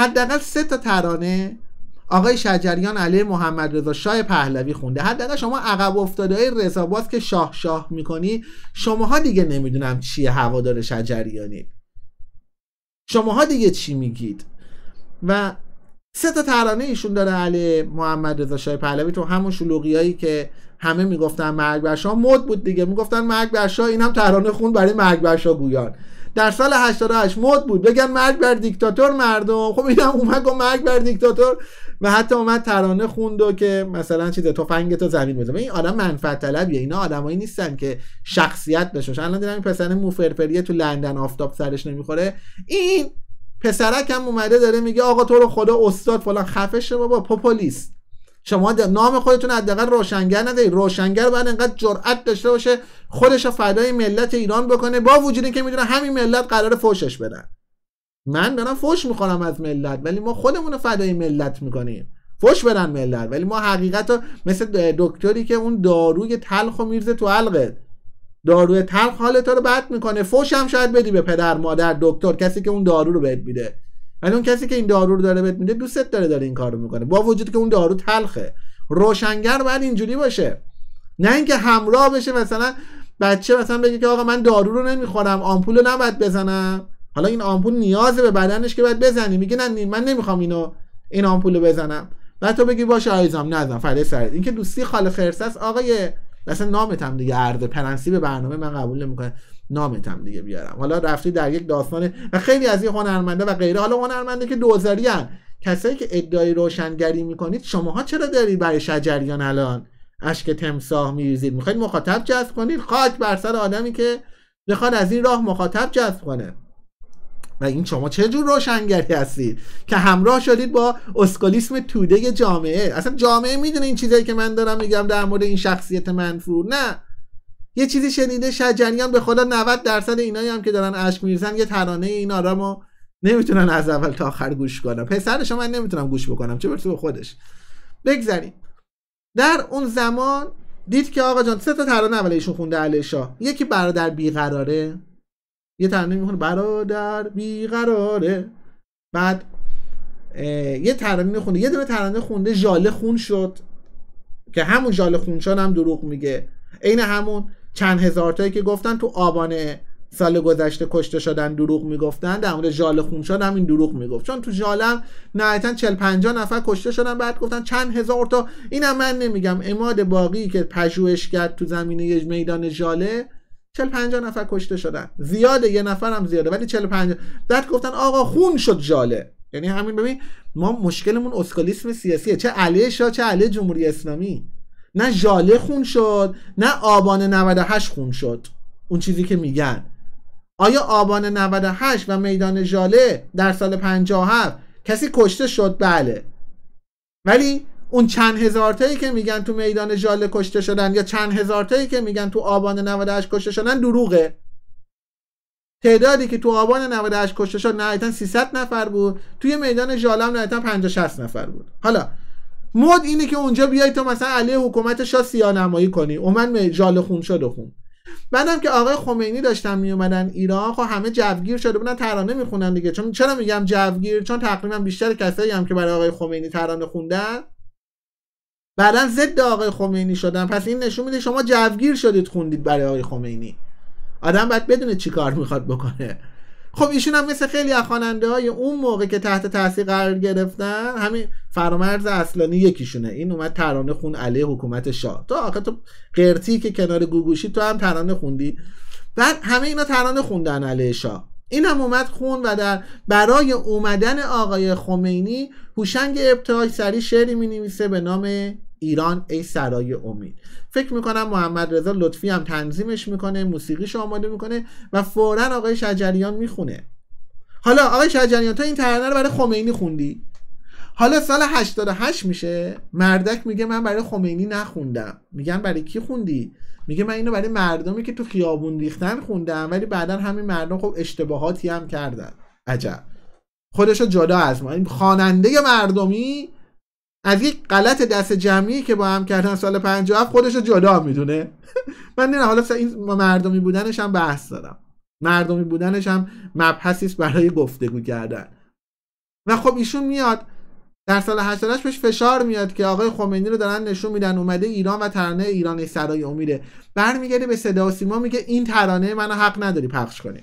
[SPEAKER 1] حداقل سه تا ترانه آقای شجریان علی محمد رضا شاه پهلوی خونده حداقل شما عقب افتاده های رضا که شاه شاه میکنی شماها دیگه نمیدونم چیه هوادار شجریانی شماها دیگه چی میگید و سه تا ترانه ایشون داره علی محمد رضا شاه پهلوی تو همون شلوغیایی که همه میگفتن مرگ بر شاه مد بود دیگه میگفتن مرگ بر شاه این هم ترانه خون برای مرگ بر گویان در سال 88 مد بود بگن مرگ بر دیکتاتور مردم خب اینم اومد و مرگ بر دیکتاتور و حتی اومد ترانه خوند و که مثلا چیز تفنگ تو زمین بزن این آدم منفعت طلبیه اینا آدمایی نیستن که شخصیت بشه. الان دیدم این پسر موفرفریه تو لندن آفتاب سرش نمیخوره این پسرک هم اومده داره میگه آقا تو رو خدا استاد فلان خفش بابا پوپولیست شما نام خودتون حداقل روشنگر ندارید روشنگر باید انقدر جرأت داشته باشه خودش رو فدای ملت ایران بکنه با وجود که میدونه همین ملت قرار فوشش بدن من دارم فوش میخورم از ملت ولی ما خودمون رو فدای ملت میکنیم فوش بدن ملت ولی ما حقیقت رو مثل دکتری که اون داروی تلخ و میرزه تو حلقت داروی تلخ حالت رو بد میکنه فوش هم شاید بدی به پدر مادر دکتر کسی که اون دارو رو بهت میده ولی یعنی اون کسی که این دارو رو داره بهت میده دوستت داره داره این رو میکنه با وجود که اون دارو تلخه روشنگر باید اینجوری باشه نه اینکه همراه بشه مثلا بچه مثلا بگه که آقا من دارو رو نمیخورم آمپول رو نباید بزنم حالا این آمپول نیازه به بدنش که باید بزنی میگه نه من نمیخوام اینو این آمپول رو بزنم و تو بگی باشه آیزام نزن فرده سرد اینکه دوستی خاله خرس است آقای مثلا نامت دیگه پرنسی به برنامه من قبول نمیکنه نامتم دیگه بیارم حالا رفتی در یک داستانه و خیلی از این هنرمنده و غیره حالا هنرمنده که دوزری کسایی که ادعای روشنگری میکنید شماها چرا دارید برای شجریان الان اشک تمساه میریزید میخواید مخاطب جذب کنید خاک بر سر آدمی که میخواد از این راه مخاطب جذب کنه و این شما چه جور روشنگری هستید که همراه شدید با اسکولیسم توده جامعه اصلا جامعه میدونه این چیزایی که من دارم میگم در مورد این شخصیت منفور نه یه چیزی شنیده شجریان به خدا 90 درصد اینایی هم که دارن اشک میریزن یه ترانه این آرامو نمیتونن از اول تا آخر گوش کنم پسرش من نمیتونم گوش بکنم چه برسه به خودش بگذریم در اون زمان دید که آقا جان سه تا ترانه اول ایشون خونده علی شاه یکی برادر بیقراره یه ترانه میخونه برادر بیقراره بعد یه ترانه میخونه یه دونه ترانه خونده ژاله خون شد که همون ژاله خون شد هم دروغ میگه عین همون چند هزار تایی که گفتن تو آبان سال گذشته کشته شدن دروغ میگفتن در مورد جاله خون شد هم این دروغ میگفت چون تو جاله نهایتا 40 50 نفر کشته شدن بعد گفتن چند هزار تا اینم من نمیگم اماد باقی که پژوهش کرد تو زمینه میدان جاله 40 50 نفر کشته شدن زیاده یه نفر هم زیاده ولی 40 بعد گفتن آقا خون شد جاله یعنی همین ببین ما مشکلمون اسکالیسم سیاسیه چه علیه شاه چه علیه جمهوری اسلامی نه ژاله خون شد نه آبان 98 خون شد اون چیزی که میگن آیا آبان 98 و میدان ژاله در سال 57 کسی کشته شد بله ولی اون چند هزار تایی که میگن تو میدان ژاله کشته شدن یا چند هزار تایی که میگن تو آبان 98 کشته شدن دروغه تعدادی که تو آبان 98 کشته شد نهایتا 300 نفر بود توی میدان جاله هم نهایتا 50 60 نفر بود حالا مد اینه که اونجا بیای تو مثلا علیه حکومت شاه سیانمایی کنی اومد جال خون شد و خون بعدم که آقای خمینی داشتم میومدن ایران خب همه جوگیر شده بودن ترانه میخونن دیگه چون چرا میگم جوگیر چون تقریبا بیشتر کسایی هم که برای آقای خمینی ترانه خوندن بعدا ضد آقای خمینی شدن پس این نشون میده شما جوگیر شدید خوندید برای آقای خمینی آدم باید بدونه چی کار میخواد بکنه خب ایشون هم مثل خیلی از های اون موقع که تحت تاثیر قرار گرفتن همین فرامرز اصلانی یکیشونه این اومد ترانه خون علیه حکومت شاه تو آخه تو قرتی که کنار گوگوشی تو هم ترانه خوندی بعد همه اینا ترانه خوندن علیه شاه این هم اومد خون و در برای اومدن آقای خمینی هوشنگ ابتهاج سری شعری می نویسه به نام ایران ای سرای امید فکر میکنم محمد رضا لطفی هم تنظیمش میکنه موسیقیش آماده میکنه و فورا آقای شجریان میخونه حالا آقای شجریان تو این ترانه رو برای خمینی خوندی حالا سال 88 میشه مردک میگه من برای خمینی نخوندم میگن برای کی خوندی میگه من اینو برای مردمی که تو خیابون ریختن خوندم ولی بعدا همین مردم خب اشتباهاتی هم کردن عجب خودشو جدا از ما خواننده مردمی از یک غلط دست جمعی که با هم کردن سال 57 خودش رو جدا میدونه من نه حالا این مردمی بودنش هم بحث دارم مردمی بودنش هم مبحثی است برای گفتگو کردن و خب ایشون میاد در سال 88 بهش فشار میاد که آقای خمینی رو دارن نشون میدن اومده ایران و ترانه ایران سرای امیده برمیگرده به صدا و سیما میگه این ترانه منو حق نداری پخش کنی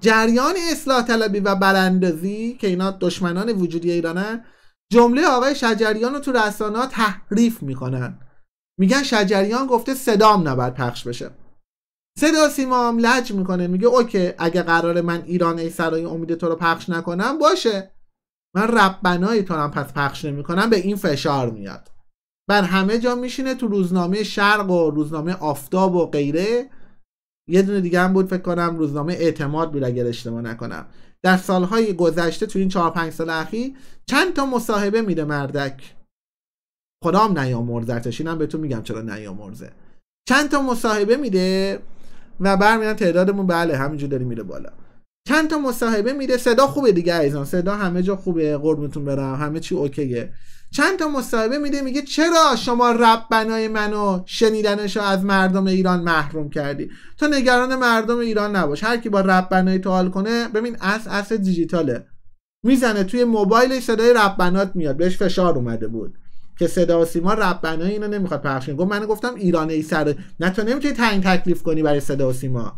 [SPEAKER 1] جریان اصلاح طلبی و براندازی که اینا دشمنان وجودی ایرانه جمله آقای شجریان رو تو رسانه ها تحریف میکنن میگن شجریان گفته صدام نباید پخش بشه صدا سیما هم لج میکنه میگه اوکی اگه قرار من ایران ای سرای امید تو رو پخش نکنم باشه من ربنای تو هم پس پخش نمیکنم به این فشار میاد بر همه جا میشینه تو روزنامه شرق و روزنامه آفتاب و غیره یه دونه دیگه هم بود فکر کنم روزنامه اعتماد بود اگر اشتباه نکنم در سالهای گذشته تو این چهار پنج سال اخیر چند تا مصاحبه میده مردک خدام نیامرزتش اینم بهتون میگم چرا نیامرزه چند تا مصاحبه میده و برمیرن تعدادمون بله همینجور داری میره بالا چند تا مصاحبه میده صدا خوبه دیگه ایزان صدا همه جا خوبه قربونتون برم همه چی اوکیه چند تا مصاحبه میده میگه چرا شما ربنای منو شنیدنشو از مردم ایران محروم کردی تو نگران مردم ایران نباش هر کی با ربنای تو حال کنه ببین اس اس دیجیتاله میزنه توی موبایل صدای ربنات میاد بهش فشار اومده بود که صدا و سیما ربنای اینو نمیخواد پخش کنه گفت من گفتم ایرانه ای سر نه تو نمیتونی تعیین تکلیف کنی برای صدا سیما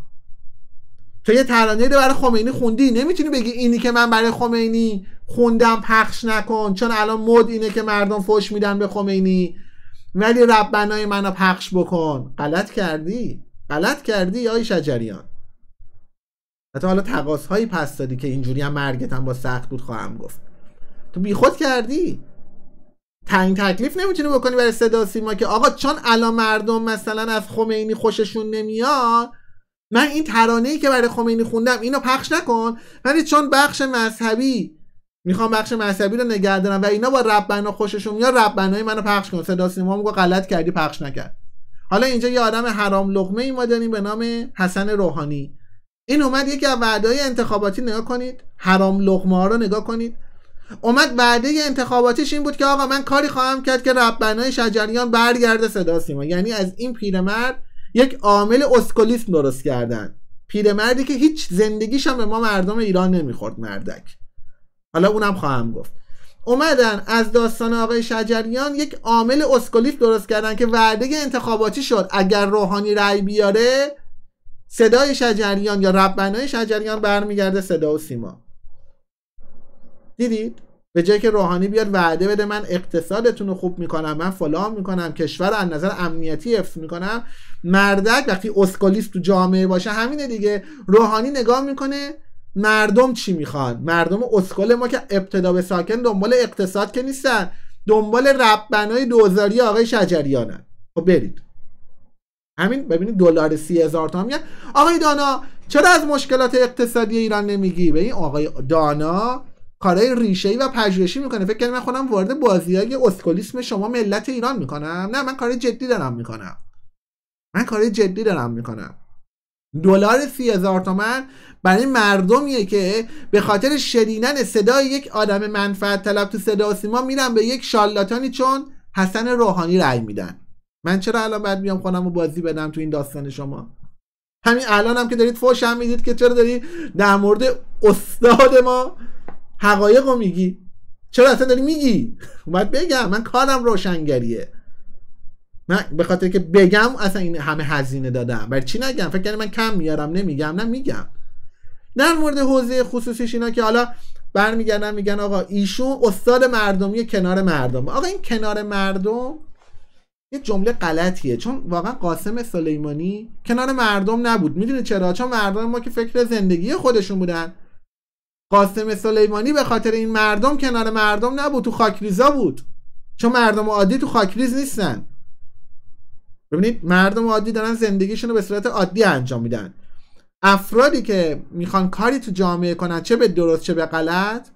[SPEAKER 1] تو یه ترانه برای خمینی خوندی نمیتونی بگی اینی که من برای خمینی خوندم پخش نکن چون الان مد اینه که مردم فش میدن به خمینی ولی ربنای منو پخش بکن غلط کردی غلط کردی یا شجریان تا حالا تقاس هایی پس دادی که اینجوری هم مرگتم با سخت بود خواهم گفت تو بیخود کردی تنگ تکلیف نمیتونی بکنی برای صدا سیما که آقا چون الان مردم مثلا از خمینی خوششون نمیاد من این ترانه که برای خمینی خوندم اینو پخش نکن ولی چون بخش مذهبی میخوام بخش مذهبی رو نگه دارم و اینا با ربنا خوششون میاد ربنای منو پخش کن صدا سیما میگه غلط کردی پخش نکرد حالا اینجا یه آدم حرام لقمه ای ما داریم به نام حسن روحانی این اومد یکی از های انتخاباتی نگاه کنید حرام لقمه ها رو نگاه کنید اومد وعده انتخاباتیش این بود که آقا من کاری خواهم کرد که ربنای شجریان برگرده صدا سیما یعنی از این پیرمرد یک عامل اسکولیسم درست کردن پیرمردی که هیچ زندگیشم به ما مردم ایران نمیخورد مردک حالا اونم خواهم گفت اومدن از داستان آقای شجریان یک عامل اسکلیف درست کردن که وعده انتخاباتی شد اگر روحانی رأی بیاره صدای شجریان یا ربنای شجریان برمیگرده صدا و سیما دیدید به جای که روحانی بیاد وعده بده من اقتصادتون رو خوب میکنم من فلان میکنم کشور از نظر امنیتی حفظ میکنم مردک وقتی اسکالیست تو جامعه باشه همینه دیگه روحانی نگاه میکنه مردم چی میخوان مردم اسکل ما که ابتدا به ساکن دنبال اقتصاد که نیستن دنبال ربنای دوزاری آقای شجریانن خب برید همین ببینید دلار سی هزار تا میگن آقای دانا چرا از مشکلات اقتصادی ایران نمیگی به این آقای دانا کارهای ریشه و پژوهشی میکنه فکر کنم من خودم وارد بازی های اسکولیسم شما ملت ایران میکنم نه من کار جدی دارم میکنم من کار جدی دارم میکنم دلار سی هزار تومن برای مردمیه که به خاطر شنیدن صدای یک آدم منفعت طلب تو صدا و سیما میرن به یک شالاتانی چون حسن روحانی رأی میدن من چرا الان باید میام خودم و بازی بدم تو این داستان شما همین الان هم که دارید فوش هم میدید که چرا داری در مورد استاد ما حقایق رو میگی چرا اصلا داری میگی باید بگم من کارم روشنگریه من به خاطر که بگم اصلا این همه هزینه دادم برای چی نگم فکر کنم من کم میارم نمیگم نه میگم در مورد حوزه خصوصیش اینا که حالا برمیگردن میگن آقا ایشون استاد مردمی کنار مردم آقا این کنار مردم یه جمله غلطیه چون واقعا قاسم سلیمانی کنار مردم نبود میدونی چرا چون مردم ما که فکر زندگی خودشون بودن قاسم سلیمانی به خاطر این مردم کنار مردم نبود تو خاکریزا بود چون مردم عادی تو خاکریز نیستن ببینید مردم عادی دارن زندگیشون رو به صورت عادی انجام میدن افرادی که میخوان کاری تو جامعه کنن چه به درست چه به غلط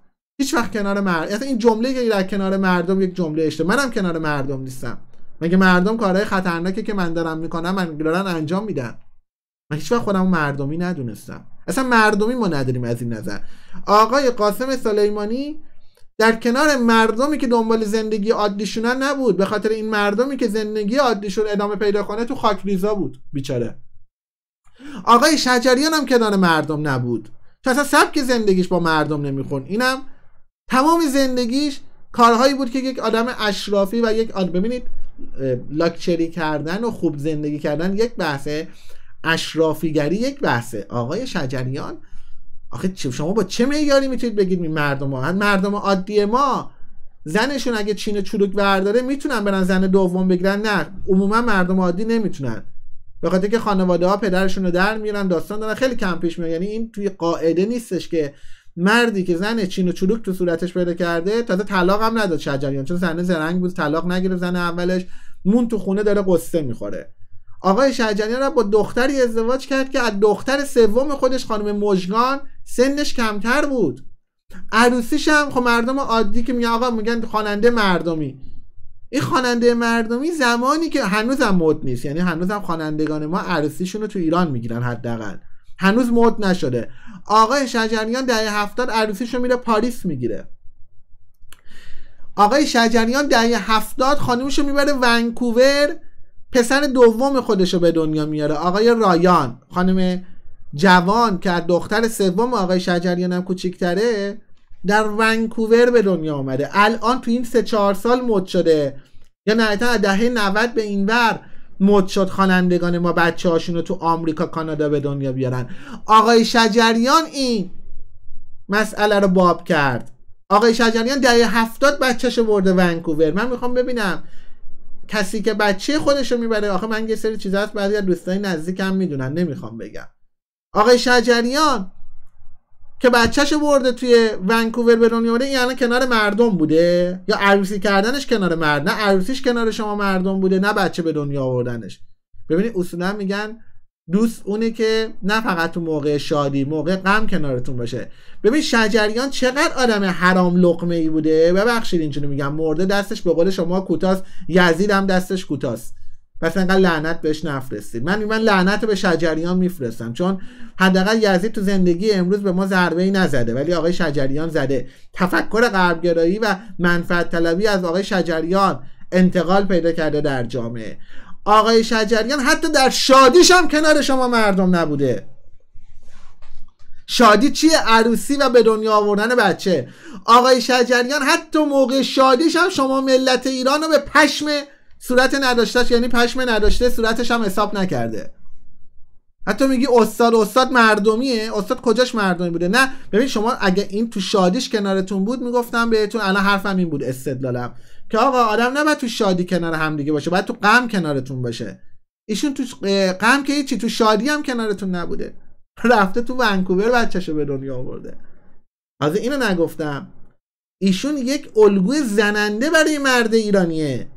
[SPEAKER 1] هیچ وقت کنار مرد این جمله که در کنار مردم یک جمله اشته منم کنار مردم نیستم مگه مردم کارهای خطرناکی که من دارم میکنم من دارن انجام میدن من هیچ وقت خودم مردمی ندونستم اصلا مردمی ما نداریم از این نظر آقای قاسم سلیمانی در کنار مردمی که دنبال زندگی عادیشونن نبود به خاطر این مردمی که زندگی عادیشون ادامه پیدا کنه تو خاک ریزا بود بیچاره آقای شجریان هم کنار مردم نبود چون اصلا سبک زندگیش با مردم نمیخون اینم تمام زندگیش کارهایی بود که یک آدم اشرافی و یک آدم ببینید لاکچری کردن و خوب زندگی کردن یک بحثه اشرافیگری یک بحثه آقای شجریان آخه شما با چه معیاری میتونید بگید می مردم ها مردم عادی ما زنشون اگه چین چروک برداره میتونن برن زن دوم بگیرن نه عموما مردم عادی نمیتونن به خاطر که خانواده ها پدرشون رو در میرن داستان دارن خیلی کم پیش میاد یعنی این توی قاعده نیستش که مردی که زن چین و چروک تو صورتش پیدا کرده تازه طلاق هم نداد شجریان چون زن زرنگ بود طلاق نگیره زن اولش مون تو خونه داره قصه میخوره آقای شجریان با دختری ازدواج کرد که از دختر سوم خودش خانم مژگان سنش کمتر بود عروسیش هم خب مردم عادی که میگن آقا میگن خواننده مردمی این خواننده مردمی زمانی که هنوزم مد نیست یعنی هنوزم خوانندگان ما عروسیشون رو تو ایران میگیرن حداقل هنوز مد نشده آقای شجریان در هفتاد رو میره پاریس میگیره آقای شجریان دهه هفتاد رو میبره ونکوور پسر دوم رو به دنیا میاره آقای رایان خانم جوان که از دختر سوم آقای شجریان هم کوچیکتره در ونکوور به دنیا آمده الان تو این سه چهار سال مد شده یا نهایتا از دهه 90 به ور مد شد خوانندگان ما بچه هاشون رو تو آمریکا کانادا به دنیا بیارن آقای شجریان این مسئله رو باب کرد آقای شجریان دهه هفتاد بچهش برده ونکوور من میخوام ببینم کسی که بچه خودش رو میبره آخه من یه سری چیزا هست بعضی از دوستای نزدیکم میدونن نمیخوام بگم آقای شجریان که بچهش برده توی ونکوور به دنیا اومده این کنار مردم بوده یا عروسی کردنش کنار مرد نه عروسیش کنار شما مردم بوده نه بچه به دنیا آوردنش ببینید اصولا میگن دوست اونه که نه فقط تو موقع شادی موقع غم کنارتون باشه ببین شجریان چقدر آدم حرام لقمه ای بوده ببخشید اینجوری میگم مرده دستش به قول شما کوتاست یزید هم دستش کوتاست پس انقدر لعنت بهش نفرستید من من لعنت به شجریان میفرستم چون حداقل یزید تو زندگی امروز به ما ضربه ای نزده ولی آقای شجریان زده تفکر غربگرایی و منفعت طلبی از آقای شجریان انتقال پیدا کرده در جامعه آقای شجریان حتی در شادیش هم کنار شما مردم نبوده شادی چیه عروسی و به دنیا آوردن بچه آقای شجریان حتی موقع شادیش هم شما ملت ایران رو به پشم صورت نداشتهش یعنی پشم نداشته صورتش هم حساب نکرده حتی میگی استاد استاد مردمیه استاد کجاش مردمی بوده نه ببین شما اگه این تو شادیش کنارتون بود میگفتم بهتون الان حرفم این بود استدلالم که آقا آدم نباید تو شادی کنار هم دیگه باشه باید تو غم کنارتون باشه ایشون تو غم که چی تو شادی هم کنارتون نبوده رفته تو ونکوور بچه‌شو به دنیا آورده از اینو نگفتم ایشون یک الگوی زننده برای مرد ایرانیه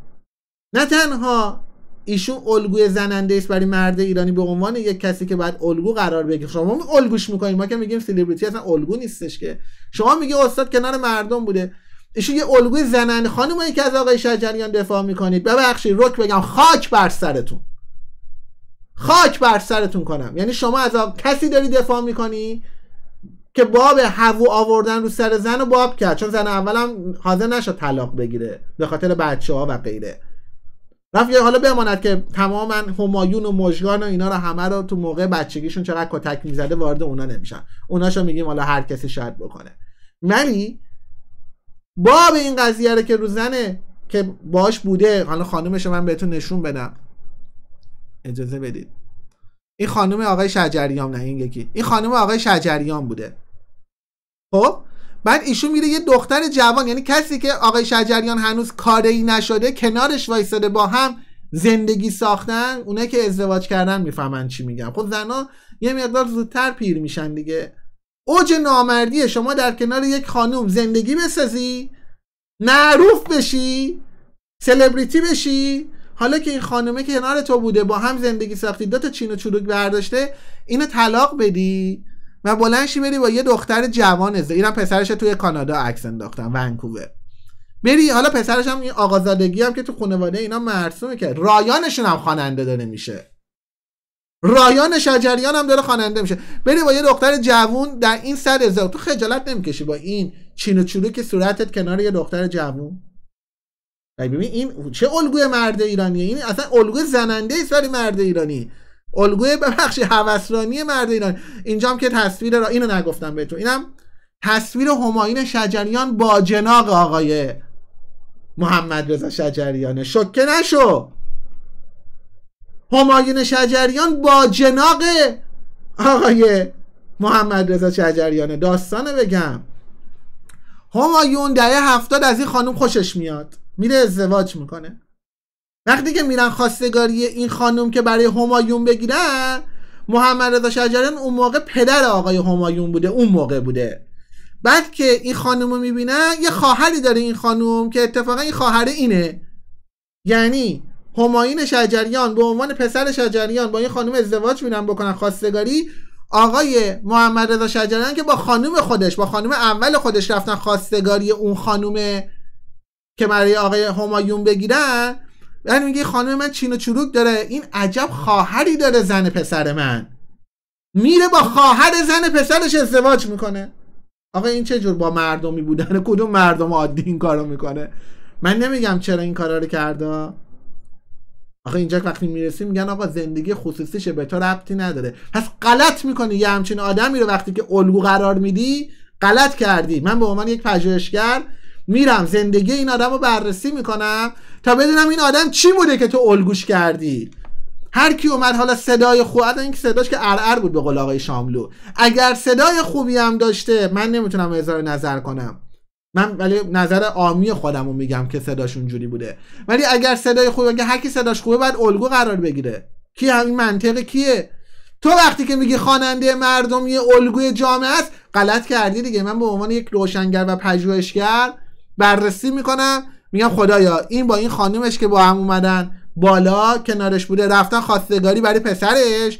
[SPEAKER 1] نه تنها ایشون الگوی زننده است برای مرد ایرانی به عنوان یک کسی که باید الگو قرار بگیره شما الگوش میکنید ما که میگیم سلبریتی اصلا الگو نیستش که شما میگی استاد کنار مردم بوده ایشون یه الگوی زننده خانمایی که از آقای شجریان دفاع میکنید ببخشید رک بگم خاک بر سرتون خاک بر سرتون کنم یعنی شما از کسی داری دفاع میکنی که باب هوو آوردن رو سر زن و باب کرد چون زن اولم حاضر نشد طلاق بگیره به خاطر بچه ها و غیره رفیق حالا بماند که تماما همایون و مژگان و اینا رو همه رو تو موقع بچگیشون چقدر کتک میزده وارد اونا نمیشن اوناشو میگیم حالا هر کسی شاید بکنه ولی باب این قضیه رو که روزنه که باش بوده حالا خانومش من بهتون نشون بدم اجازه بدید این خانم آقای شجریان نه این یکی این خانم آقای شجریان بوده خب بعد ایشون میره یه دختر جوان یعنی کسی که آقای شجریان هنوز کاری نشده کنارش وایستاده با هم زندگی ساختن اونایی که ازدواج کردن میفهمن چی میگم خب زنا یه مقدار زودتر پیر میشن دیگه اوج نامردیه شما در کنار یک خانوم زندگی بسازی معروف بشی سلبریتی بشی حالا که این خانومه که کنار تو بوده با هم زندگی ساختی دو تا چین و چروک برداشته اینو طلاق بدی و بلنشی بری با یه دختر جوان زده اینم پسرش توی کانادا عکس انداختن ونکوور بری حالا پسرش هم این آقازادگی هم که تو خانواده اینا مرسومه که رایانشون هم خواننده داره میشه رایان شجریان هم داره خواننده میشه بری با یه دختر جوون در این سر ازدواج تو خجالت نمیکشی با این چین و که صورتت کنار یه دختر جوون ببین این چه الگوی مرد ایرانیه این اصلا الگوی زننده است برای مرد ایرانی الگوی ببخشید هوسرانی مرد ایران اینجام که تصویر را اینو نگفتم بهتون اینم تصویر هماین شجریان با جناق آقای محمد رضا شجریانه شکه نشو هماین شجریان با جناق آقای محمد رضا شجریانه داستانه بگم همایون دهه هفتاد از این خانم خوشش میاد میره ازدواج میکنه وقتی که میرن خواستگاری این خانم که برای همایون بگیرن محمد رضا شجریان اون موقع پدر آقای همایون بوده اون موقع بوده بعد که این خانم رو میبینن یه خواهری داره این خانم که اتفاقا این خواهر اینه یعنی هماین شجریان به عنوان پسر شجریان با این خانم ازدواج میرن بکنن خواستگاری آقای محمد رضا شجریان که با خانم خودش با خانم اول خودش رفتن خواستگاری اون خانم که برای آقای همایون بگیرن بعد میگه خانم من چین و چروک داره این عجب خواهری داره زن پسر من میره با خواهر زن پسرش ازدواج میکنه آقا این چه جور با مردمی بودن کدوم مردم عادی این کارو میکنه من نمیگم چرا این کارا رو کرده آخه اینجا وقتی میرسیم میگن آقا زندگی خصوصیشه به تو ربطی نداره پس غلط میکنی یه همچین آدمی رو وقتی که الگو قرار میدی غلط کردی من به عنوان یک پژوهشگر میرم زندگی این آدم رو بررسی میکنم تا بدونم این آدم چی بوده که تو الگوش کردی هر کی اومد حالا صدای خوب حتی اینکه صداش که ار بود به قول آقای شاملو اگر صدای خوبی هم داشته من نمیتونم اظهار نظر کنم من ولی نظر عامی خودم رو میگم که صداش اونجوری بوده ولی اگر صدای خوبی اگر هر کی صداش خوبه باید الگو قرار بگیره کی همین منطق کیه تو وقتی که میگی خواننده مردم یه الگوی جامعه است غلط کردی دیگه من به عنوان یک روشنگر و پژوهشگر بررسی میکنم میگم خدایا این با این خانومش که با هم اومدن بالا کنارش بوده رفتن خواستگاری برای پسرش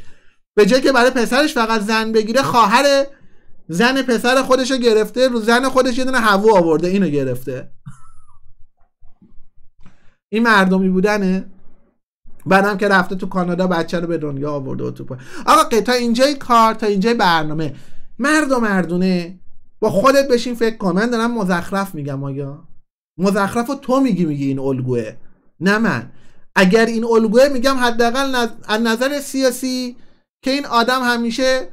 [SPEAKER 1] به جای که برای پسرش فقط زن بگیره خواهر زن پسر خودش گرفته رو زن خودش یه دونه هوا آورده اینو گرفته این مردمی بودنه بعدم که رفته تو کانادا بچه رو به دنیا آورده و تو پا. آقا تا اینجای کار تا اینجای برنامه مرد و مردونه با خودت بشین فکر کن من دارم مزخرف میگم آیا مزخرف رو تو میگی میگی این الگوه نه من اگر این الگوه میگم حداقل از نظر سیاسی که این آدم همیشه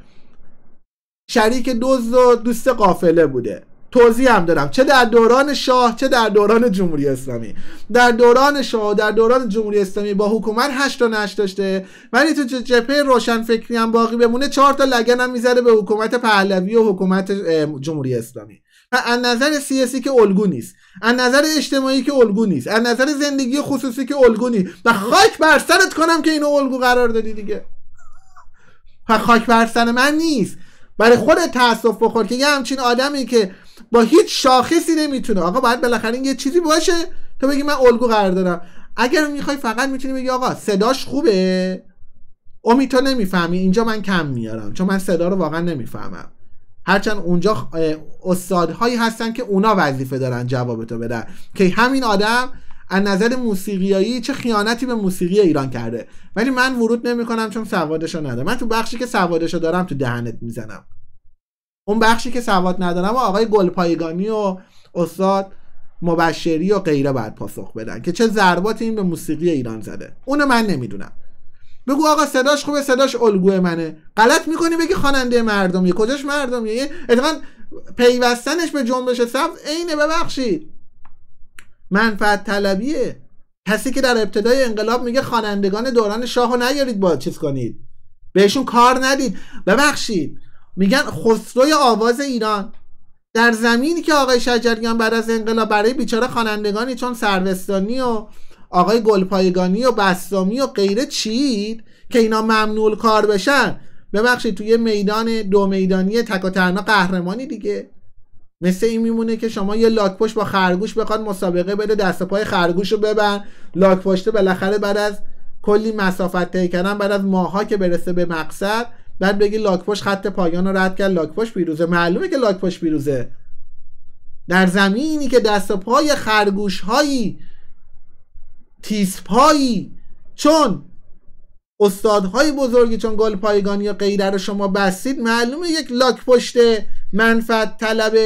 [SPEAKER 1] شریک دوز و دوست قافله بوده توضیح هم دادم چه در دوران شاه چه در دوران جمهوری اسلامی در دوران شاه در دوران جمهوری اسلامی با حکومت هشت تا نش داشته ولی تو جپه روشن فکری هم باقی بمونه چهار تا لگن هم میذاره به حکومت پهلوی و حکومت جمهوری اسلامی از نظر سیاسی که الگو نیست از نظر اجتماعی که الگو نیست از نظر زندگی خصوصی که الگو نیست و خاک بر سرت کنم که اینو الگو قرار دادی دیگه خاک بر سر من نیست برای خود تاسف بخور که یه همچین آدمی که با هیچ شاخصی نمیتونه آقا باید بالاخره یه چیزی باشه تا بگی من الگو قرار دارم اگر میخوای فقط میتونی بگی آقا صداش خوبه امید تو نمیفهمی اینجا من کم میارم چون من صدا رو واقعا نمیفهمم هرچند اونجا استادهایی هستن که اونا وظیفه دارن جواب تو بدن که همین آدم از نظر موسیقیایی چه خیانتی به موسیقی ایران کرده ولی من ورود نمیکنم چون سوادشو ندارم من تو بخشی که سوادشو دارم تو دهنت میزنم اون بخشی که سواد ندارم و آقای گلپایگانی و استاد مبشری و غیره بعد پاسخ بدن که چه ضربات این به موسیقی ایران زده اونو من نمیدونم بگو آقا صداش خوبه صداش الگوی منه غلط میکنی بگی خواننده مردمیه کجاش مردمیه اتفاقا پیوستنش به جنبش صف عینه ببخشید منفعت طلبیه کسی که در ابتدای انقلاب میگه خوانندگان دوران شاهو نیارید با چیز کنید بهشون کار ندید ببخشید میگن خسروی آواز ایران در زمینی که آقای شجریان بعد از انقلاب برای بیچاره خوانندگانی چون سروستانی و آقای گلپایگانی و بستامی و غیره چید که اینا ممنول کار بشن ببخشید توی میدان دو میدانی تک قهرمانی دیگه مثل این میمونه که شما یه لاکپشت با خرگوش بخواد مسابقه بده دست پای خرگوش رو ببن لاکپشته بالاخره بعد از کلی مسافت طی کردن بعد از ماها که برسه به مقصد بعد بگی لاکپشت خط پایان رو رد کرد لاکپشت پیروزه معلومه که لاکپشت پیروزه در زمینی که دست و پای خرگوش هایی تیسپایی چون استادهای بزرگی چون گل پایگانی یا غیره رو شما بستید معلومه یک لاک پشت منفعت طلب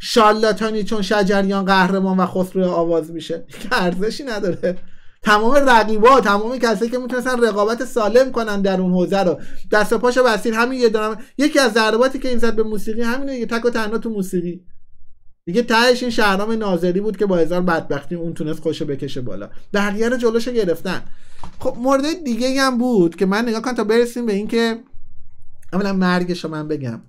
[SPEAKER 1] شالاتانی چون شجریان قهرمان و خسرو آواز میشه که ارزشی نداره تمام رقیبا تمام کسایی که میتونستن رقابت سالم کنن در اون حوزه رو دست و پاشو بستین همین یه دارم یکی از ضرباتی که این زد به موسیقی همینه یه تک و تنها تو موسیقی دیگه تهش این شهرام ناظری بود که با هزار بدبختی اون تونست خوشو بکشه بالا بقیه رو جلوشو گرفتن خب مورد دیگه هم بود که من نگاه کنم تا برسیم به اینکه اولا مرگش رو من بگم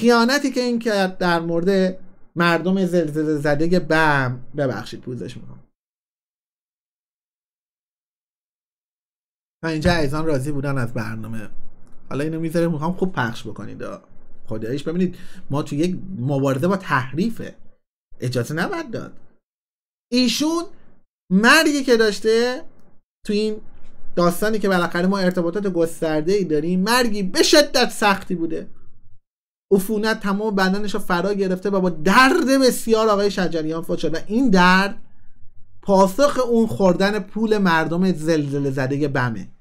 [SPEAKER 1] خیانتی که این کرد در مورد مردم زلزله زده بم ببخشید پوزش میکنم و اینجا ایزان راضی بودن از برنامه حالا اینو میذاره میخوام خوب پخش بکنید خدایش ببینید ما تو یک مبارزه با تحریفه اجازه نباید داد ایشون مرگی که داشته تو این داستانی که بالاخره ما ارتباطات گسترده ای داریم مرگی به شدت سختی بوده عفونت تمام بدنش رو فرا گرفته و با درد بسیار آقای شجریان فوت شد و این درد پاسخ اون خوردن پول مردم زلزله زده بمه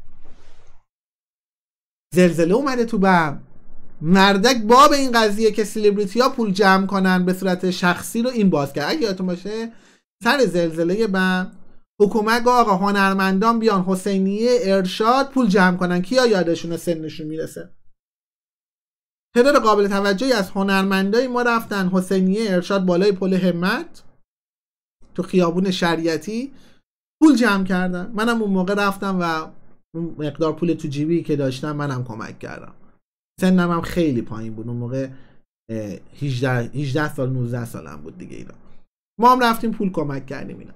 [SPEAKER 1] زلزله اومده تو بم مردک باب این قضیه که سلیبریتی ها پول جمع کنن به صورت شخصی رو این باز کرد اگه یادتون باشه سر زلزله بم حکومت آقا هنرمندان بیان حسینیه ارشاد پول جمع کنن کیا یادشون سنشون میرسه تعداد قابل توجهی از هنرمندای ما رفتن حسینیه ارشاد بالای پل همت تو خیابون شریعتی پول جمع کردن منم اون موقع رفتم و اون مقدار پول تو جیبی که داشتم منم کمک کردم سنم هم خیلی پایین بود اون موقع 18, 18 سال 19 سالم بود دیگه اینا ما هم رفتیم پول کمک کردیم اینا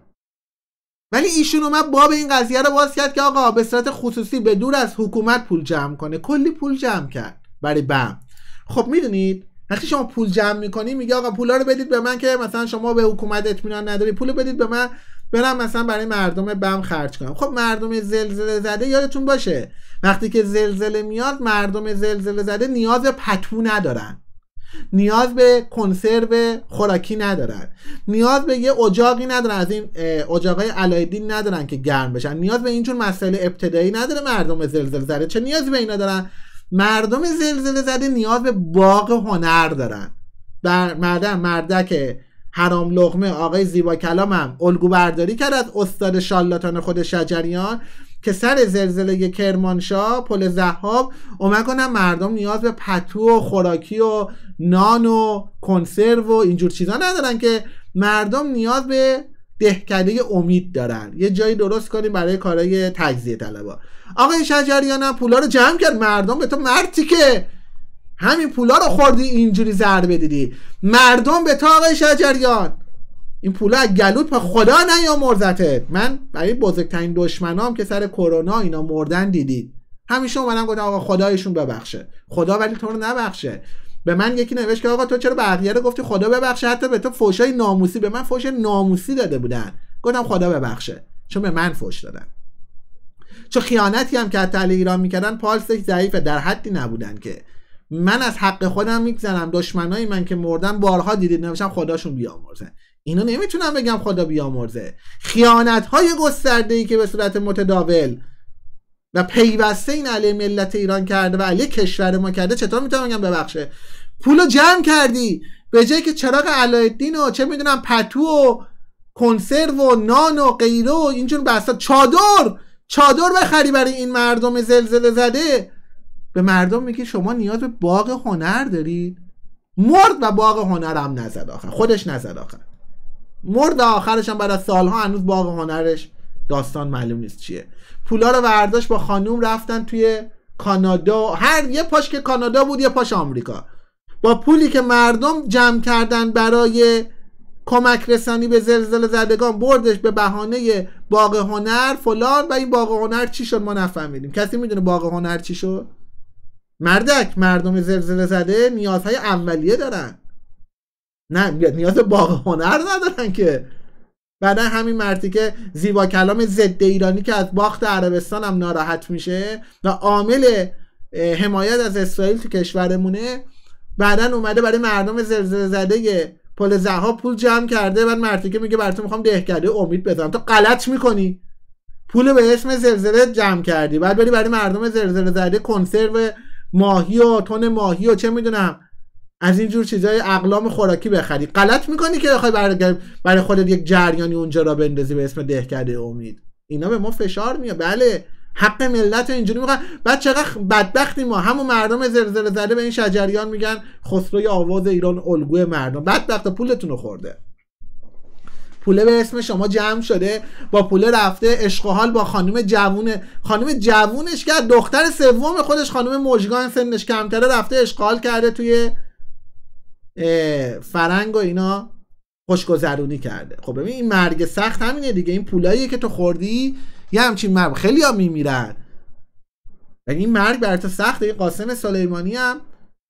[SPEAKER 1] ولی ایشون اومد باب این قضیه رو باز کرد که آقا به صورت خصوصی به دور از حکومت پول جمع کنه کلی پول جمع کرد برای بم خب میدونید وقتی شما پول جمع میکنی میگه آقا پولا رو بدید به من که مثلا شما به حکومت اطمینان نداری پول بدید به من برم مثلا برای مردم بم خرج کنم خب مردم زلزله زده یادتون باشه وقتی که زلزله میاد مردم زلزله زده نیاز به پتو ندارن نیاز به کنسرو خوراکی ندارن نیاز به یه اجاقی ندارن از این اجاقای علایدین ندارن که گرم بشن نیاز به اینجور مسئله ابتدایی نداره مردم زلزله زده چه نیازی به اینا دارن مردم زلزله زده نیاز به باغ هنر دارن بر مردم مردک حرام لغمه آقای زیبا کلام هم الگو برداری کرد از استاد شالاتان خود شجریان که سر زلزله کرمانشاه پل زهاب اومد کنم مردم نیاز به پتو و خوراکی و نان و کنسرو و اینجور چیزا ندارن که مردم نیاز به دهکده امید دارن یه جایی درست کنیم برای کارای تجزیه طلبا آقای شجریان هم پولا رو جمع کرد مردم به تو مرتی که همین پولا رو خوردی اینجوری ضربه دیدی مردم به تو آقای شجریان این پولا از گلوت به خدا مرزتت من برای بزرگترین دشمنام که سر کرونا اینا مردن دیدید همیشه اومدم گفتم آقا خدایشون ببخشه خدا ولی تو رو نبخشه به من یکی نوشت که آقا تو چرا بقیه رو گفتی خدا ببخشه حتی به تو فوشای ناموسی به من فوش ناموسی داده بودن گفتم خدا ببخشه چون به من فوش دادن چه خیانتی هم که علیه ایران میکردن پالسش ضعیفه در حدی نبودن که من از حق خودم میگذرم دشمنای من که مردن بارها دیدید نوشتم خداشون بیامرزه اینو نمیتونم بگم خدا بیامرزه خیانت های گسترده ای که به صورت متداول و پیوسته این علیه ملت ایران کرده و علیه کشور ما کرده چطور میتونم بگم ببخشه پولو جمع کردی به جایی که چراغ علایالدین و چه میدونم پتو و کنسرو و نان و غیره و اینجور بسا چادر چادر بخری برای این مردم زلزله زده به مردم میگی شما نیاز به باغ هنر دارید مرد و باغ هنر هم نزد آخر خودش نزد آخر مرد آخرش هم بعد سالها هنوز باغ هنرش داستان معلوم نیست چیه پولا رو برداشت با خانوم رفتن توی کانادا هر یه پاش که کانادا بود یه پاش آمریکا با پولی که مردم جمع کردن برای کمک رسانی به زلزله زدگان بردش به بهانه باغ هنر فلان و این باغ هنر چی شد ما نفهمیدیم کسی میدونه باغ هنر چی شد مردک مردم زلزله زده نیازهای اولیه دارن نه نیاز باغ هنر ندارن که بعدا همین مردی که زیبا کلام ضد ایرانی که از باخت عربستان هم ناراحت میشه و عامل حمایت از اسرائیل تو کشورمونه بعدا اومده برای مردم زلزله زده پل زها پول جمع کرده بعد مردی که میگه براتون میخوام دهکده امید بزنم تو غلط میکنی پول به اسم زلزله جمع کردی بعد بری برای مردم زلزله زده کنسرو ماهی و تن ماهی و چه میدونم از اینجور چیزای اقلام خوراکی بخری غلط میکنی که بخوای برای برای خودت یک جریانی اونجا را بندازی به اسم دهکده امید اینا به ما فشار میاد بله حق ملت اینجوری میگن بعد چقدر بدبختی ما همون مردم زلزله زده به این شجریان میگن خسروی آواز ایران الگوی مردم بدبخت پولتون رو خورده پوله به اسم شما جمع شده با پوله رفته عشق با خانم جوونه خانم جوونش که دختر سوم خودش خانم مژگان سنش کمتره رفته عشق کرده توی فرنگ و اینا خوشگذرونی کرده خب ببین این مرگ سخت همینه دیگه این پولایی که تو خوردی یه همچین مرگ خیلی ها میمیرن و یعنی این مرگ بر تو سخته این قاسم سلیمانی هم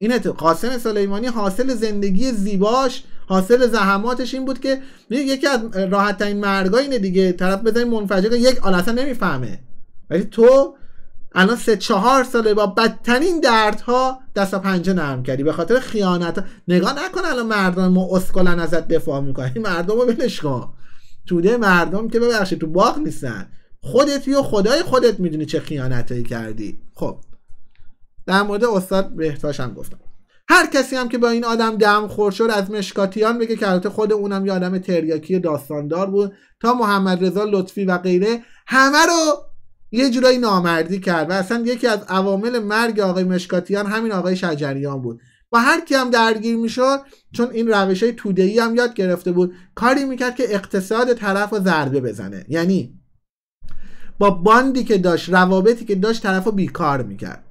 [SPEAKER 1] اینه تو قاسم سلیمانی حاصل زندگی زیباش حاصل زحماتش این بود که یکی از راحت ترین مرگا اینه دیگه طرف بزنی منفجر یک آن اصلا نمیفهمه ولی تو الان سه چهار ساله با بدترین دردها دست و پنجه نرم کردی به خاطر خیانت نگاه نکن الان مردم ما اسکلن ازت دفاع میکنی مردم رو بلش کن توده مردم که ببخشید تو باغ نیستن خودت و خدای خودت میدونی چه خیانتی کردی خب در مورد استاد بهتاش هم گفتم هر کسی هم که با این آدم دم خورشور از مشکاتیان بگه که البته خود اونم یه آدم تریاکی داستاندار بود تا محمد رضا لطفی و غیره همه رو یه جورایی نامردی کرد و اصلا یکی از عوامل مرگ آقای مشکاتیان همین آقای شجریان بود و هر کی هم درگیر میشد چون این روش های توده هم یاد گرفته بود کاری میکرد که اقتصاد طرف رو ضربه بزنه یعنی با باندی که داشت روابطی که داشت طرف رو بیکار میکرد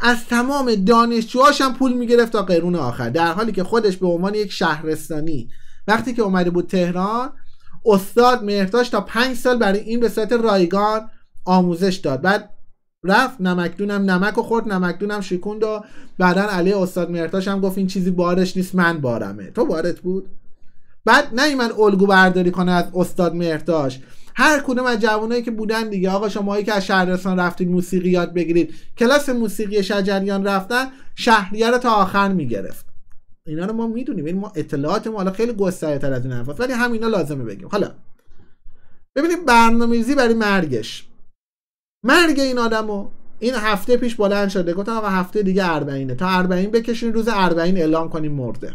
[SPEAKER 1] از تمام دانشجوهاش هم پول میگرفت تا قرون آخر در حالی که خودش به عنوان یک شهرستانی وقتی که اومده بود تهران استاد مهرداش تا پنج سال برای این به صورت رایگان آموزش داد بعد رفت نمکدونم نمک و خورد نمکدونم شکوند و بعدا علی استاد مرتاش هم گفت این چیزی بارش نیست من بارمه تو بارت بود بعد نه من الگو برداری کنه از استاد مرتاش هر کدوم از جوانایی که بودن دیگه آقا شماهایی که از شهرستان رفتید موسیقی یاد بگیرید کلاس موسیقی شجریان رفتن شهریه رو تا آخر میگرفت اینا رو ما میدونیم یعنی ما اطلاعات ما حالا خیلی گسترده تر از این حرفاست ولی همینا لازمه بگیم حالا ببینیم برنامه‌ریزی برای مرگش مرگ این آدمو این هفته پیش بلند شده گفت آقا هفته دیگه اربعینه تا اربعین بکشین روز اربعین اعلام کنیم مرده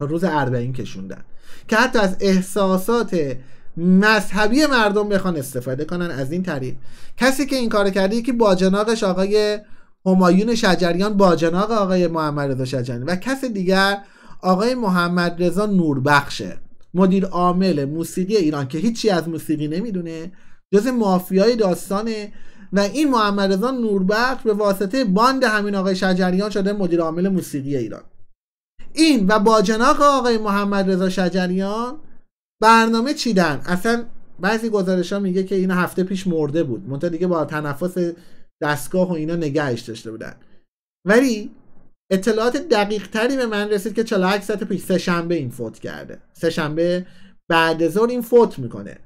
[SPEAKER 1] روز اربعین کشوندن که حتی از احساسات مذهبی مردم بخوان استفاده کنن از این طریق کسی که این کار کرده یکی باجناقش آقای همایون شجریان باجناق آقای محمد رضا شجریان و کس دیگر آقای محمد رضا نوربخشه مدیر عامل موسیقی ایران که هیچی از موسیقی نمیدونه جز مافیای داستانه و این محمد رضا نوربخش به واسطه باند همین آقای شجریان شده مدیر عامل موسیقی ایران این و با جناق آقای محمد رضا شجریان برنامه چیدن اصلا بعضی گزارش ها میگه که این هفته پیش مرده بود منتها دیگه با تنفس دستگاه و اینا نگهش داشته بودن ولی اطلاعات دقیق تری به من رسید که 48 ساعت پیش سه شنبه این فوت کرده سه شنبه بعد زور این فوت میکنه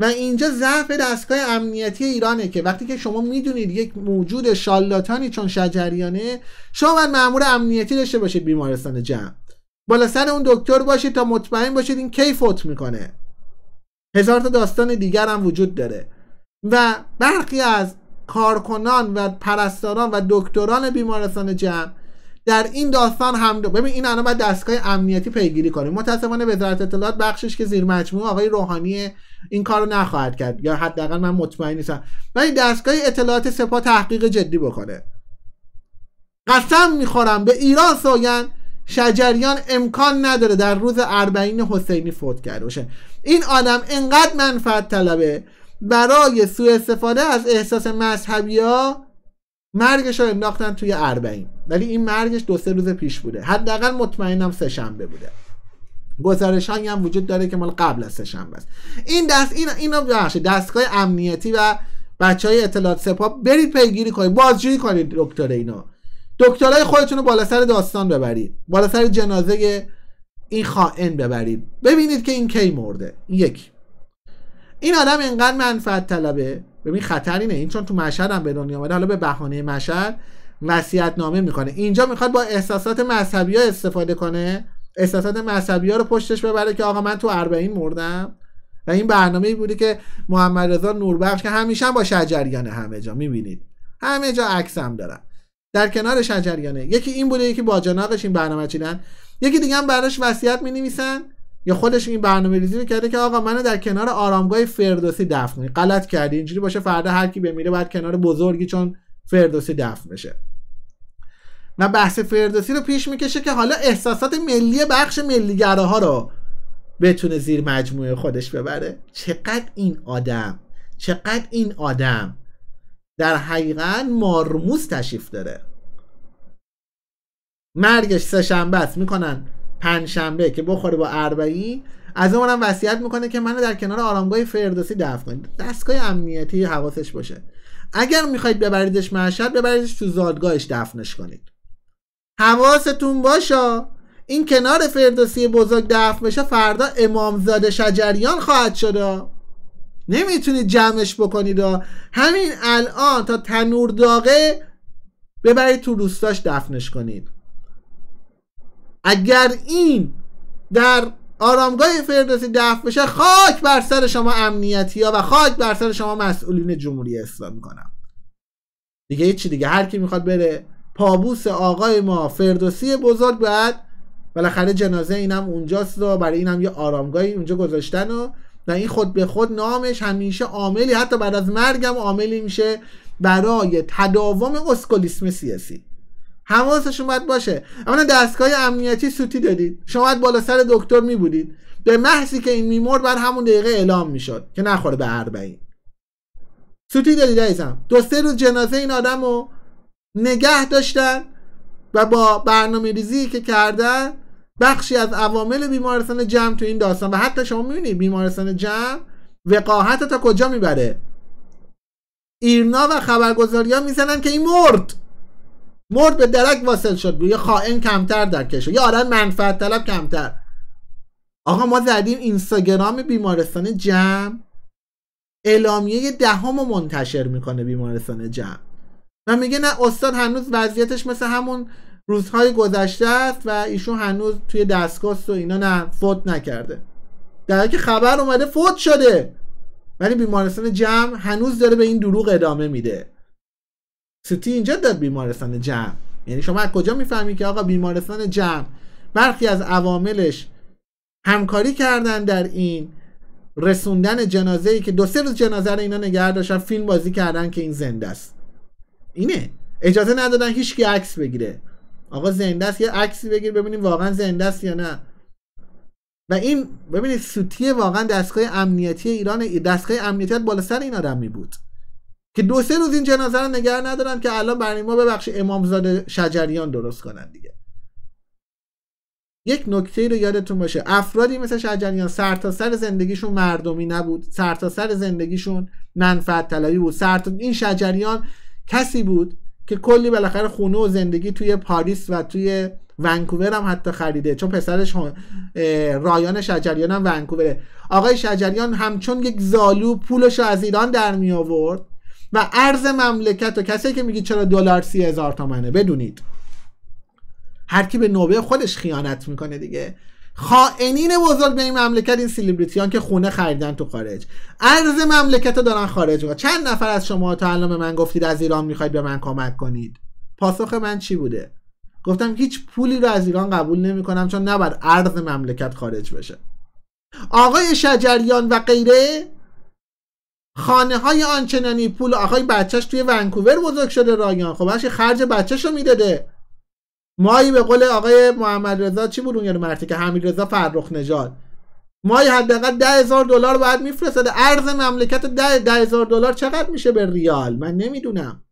[SPEAKER 1] و اینجا ضعف دستگاه امنیتی ایرانه که وقتی که شما میدونید یک موجود شالاتانی چون شجریانه شما باید مأمور امنیتی داشته باشید بیمارستان جمع بالا سر اون دکتر باشید تا مطمئن باشید این کی فوت میکنه هزار تا داستان دیگر هم وجود داره و برخی از کارکنان و پرستاران و دکتران بیمارستان جمع در این داستان هم دو... ببین این الان باید دستگاه امنیتی پیگیری کنیم متاسفانه وزارت اطلاعات بخشش که زیر مجموعه آقای روحانی این کارو نخواهد کرد یا حداقل من مطمئن نیستم ولی دستگاه اطلاعات سپاه تحقیق جدی بکنه قسم میخورم به ایران سوگن شجریان امکان نداره در روز اربعین حسینی فوت کرده باشه این آدم انقدر منفعت طلبه برای سوء استفاده از احساس مذهبی ها مرگش رو انداختن توی اربعین ولی این مرگش دو سه روز پیش بوده حداقل مطمئنم سه شنبه بوده گزارش هایی هم وجود داره که مال قبل از است این دست این دستگاه امنیتی و بچهای اطلاعات سپاه برید پیگیری کنید بازجویی کنید دکتر اینا دکترای خودتون رو بالا سر داستان ببرید بالا سر جنازه این خائن ببرید ببینید که این کی مرده یک این آدم انقدر منفعت طلبه ببین خطر اینه این چون تو مشهد هم به دنیا آمده حالا به بهانه مشهد وصیت نامه میکنه اینجا میخواد با احساسات مذهبی ها استفاده کنه احساسات مذهبی ها رو پشتش ببره که آقا من تو اربعین مردم و این برنامه ای بوده که محمد رضا نوربخش که همیشه با شجریان همه جا میبینید همه جا عکسم دارم در کنار شجریانه یکی این بوده یکی با جناقش این برنامه چیدن یکی دیگه هم براش وصیت می نویسن یا خودش این برنامه ریزی رو کرده که آقا منو در کنار آرامگاه فردوسی دفن کنید غلط کردی اینجوری باشه فردا هر کی بمیره بعد کنار بزرگی چون فردوسی دفن بشه و بحث فردوسی رو پیش میکشه که حالا احساسات ملی بخش ملیگره ها رو بتونه زیر مجموعه خودش ببره چقدر این آدم چقدر این آدم در حقیقت مارموز تشریف داره مرگش سه شنبه است میکنن پنج شنبه که بخوره با اربعی از اونم وصیت میکنه که منو در کنار آرامگاه فردوسی دفن کنید دستگاه امنیتی حواسش باشه اگر میخواید ببریدش مشهد ببریدش تو زادگاهش دفنش کنید حواستون باشا این کنار فردوسی بزرگ دفن بشه فردا امامزاده شجریان خواهد شده نمیتونید جمعش بکنید همین الان تا تنور داغه ببرید تو روستاش دفنش کنید اگر این در آرامگاه فردوسی دفن بشه خاک بر سر شما امنیتی ها و خاک بر سر شما مسئولین جمهوری اسلامی کنم دیگه هیچی دیگه هر کی میخواد بره پابوس آقای ما فردوسی بزرگ بعد بالاخره جنازه اینم اونجاست و برای اینم یه آرامگاهی اونجا گذاشتن و و این خود به خود نامش همیشه عاملی حتی بعد از مرگم عاملی میشه برای تداوم اسکولیسم سیاسی حواسشون باید باشه اما دستگاه امنیتی سوتی دادید شما باید بالا سر دکتر میبودید به محضی که این میمرد بر همون دقیقه اعلام میشد که نخوره به اربعین سوتی دادید عزیزم دو سه روز جنازه این آدم رو نگه داشتن و با برنامه ریزی که کردن بخشی از عوامل بیمارستان جمع تو این داستان و حتی شما میبینید بیمارستان جمع وقاحت تا کجا میبره ایرنا و خبرگزاری ها میزنن که این مرد مرد به درک واصل شد یه خائن کمتر در کشور یه آدم منفعت طلب کمتر آقا ما زدیم اینستاگرام بیمارستان جمع اعلامیه دهم ده منتشر میکنه بیمارستان جمع و میگه نه استاد هنوز وضعیتش مثل همون روزهای گذشته است و ایشون هنوز توی دستگاه و اینا نه فوت نکرده در که خبر اومده فوت شده ولی بیمارستان جمع هنوز داره به این دروغ ادامه میده ستی اینجا داد بیمارستان جمع یعنی شما از کجا میفهمید که آقا بیمارستان جمع برخی از عواملش همکاری کردن در این رسوندن جنازه ای که دو سه روز جنازه اینا نگه داشتن فیلم بازی کردن که این زنده است اینه اجازه ندادن هیچ عکس بگیره آقا زنده یه عکسی بگیر ببینیم واقعا زنده یا نه و این ببینید سوتی واقعا دستگاه امنیتی ایران دستگاه امنیتی بالا سر این آدم بود که دو سه روز این جنازه رو نگه ندارن که الان برای ما ببخش امامزاده شجریان درست کنن دیگه یک نکته رو یادتون باشه افرادی مثل شجریان سرتاسر سر زندگیشون مردمی نبود تا سر زندگیشون منفعت طلبی بود سر این شجریان کسی بود که کلی بالاخره خونه و زندگی توی پاریس و توی ونکوور هم حتی خریده چون پسرش رایان شجریان هم ونکووره آقای شجریان همچون یک زالو پولش رو از ایران در می آورد و ارز مملکت و کسی که میگی چرا دلار سی هزار تومنه بدونید هر کی به نوبه خودش خیانت میکنه دیگه خائنین بزرگ به این مملکت این سیلیبریتیان که خونه خریدن تو خارج ارز مملکت رو دارن خارج و چند نفر از شما تا الان به من گفتید از ایران میخواید به من کمک کنید پاسخ من چی بوده گفتم هیچ پولی رو از ایران قبول نمیکنم چون نباید ارز مملکت خارج بشه آقای شجریان و غیره خانه های آنچنانی پول آقای بچهش توی ونکوور بزرگ شده رایان خب خرج بچهش رو میداده مایی به قول آقای محمد رضا چی بود اون یارو یعنی مرتی که حمید رضا فرخ نژاد مایی حداقل ده هزار دلار باید میفرستاده ارز مملکت ده, ده هزار دلار چقدر میشه به ریال من نمیدونم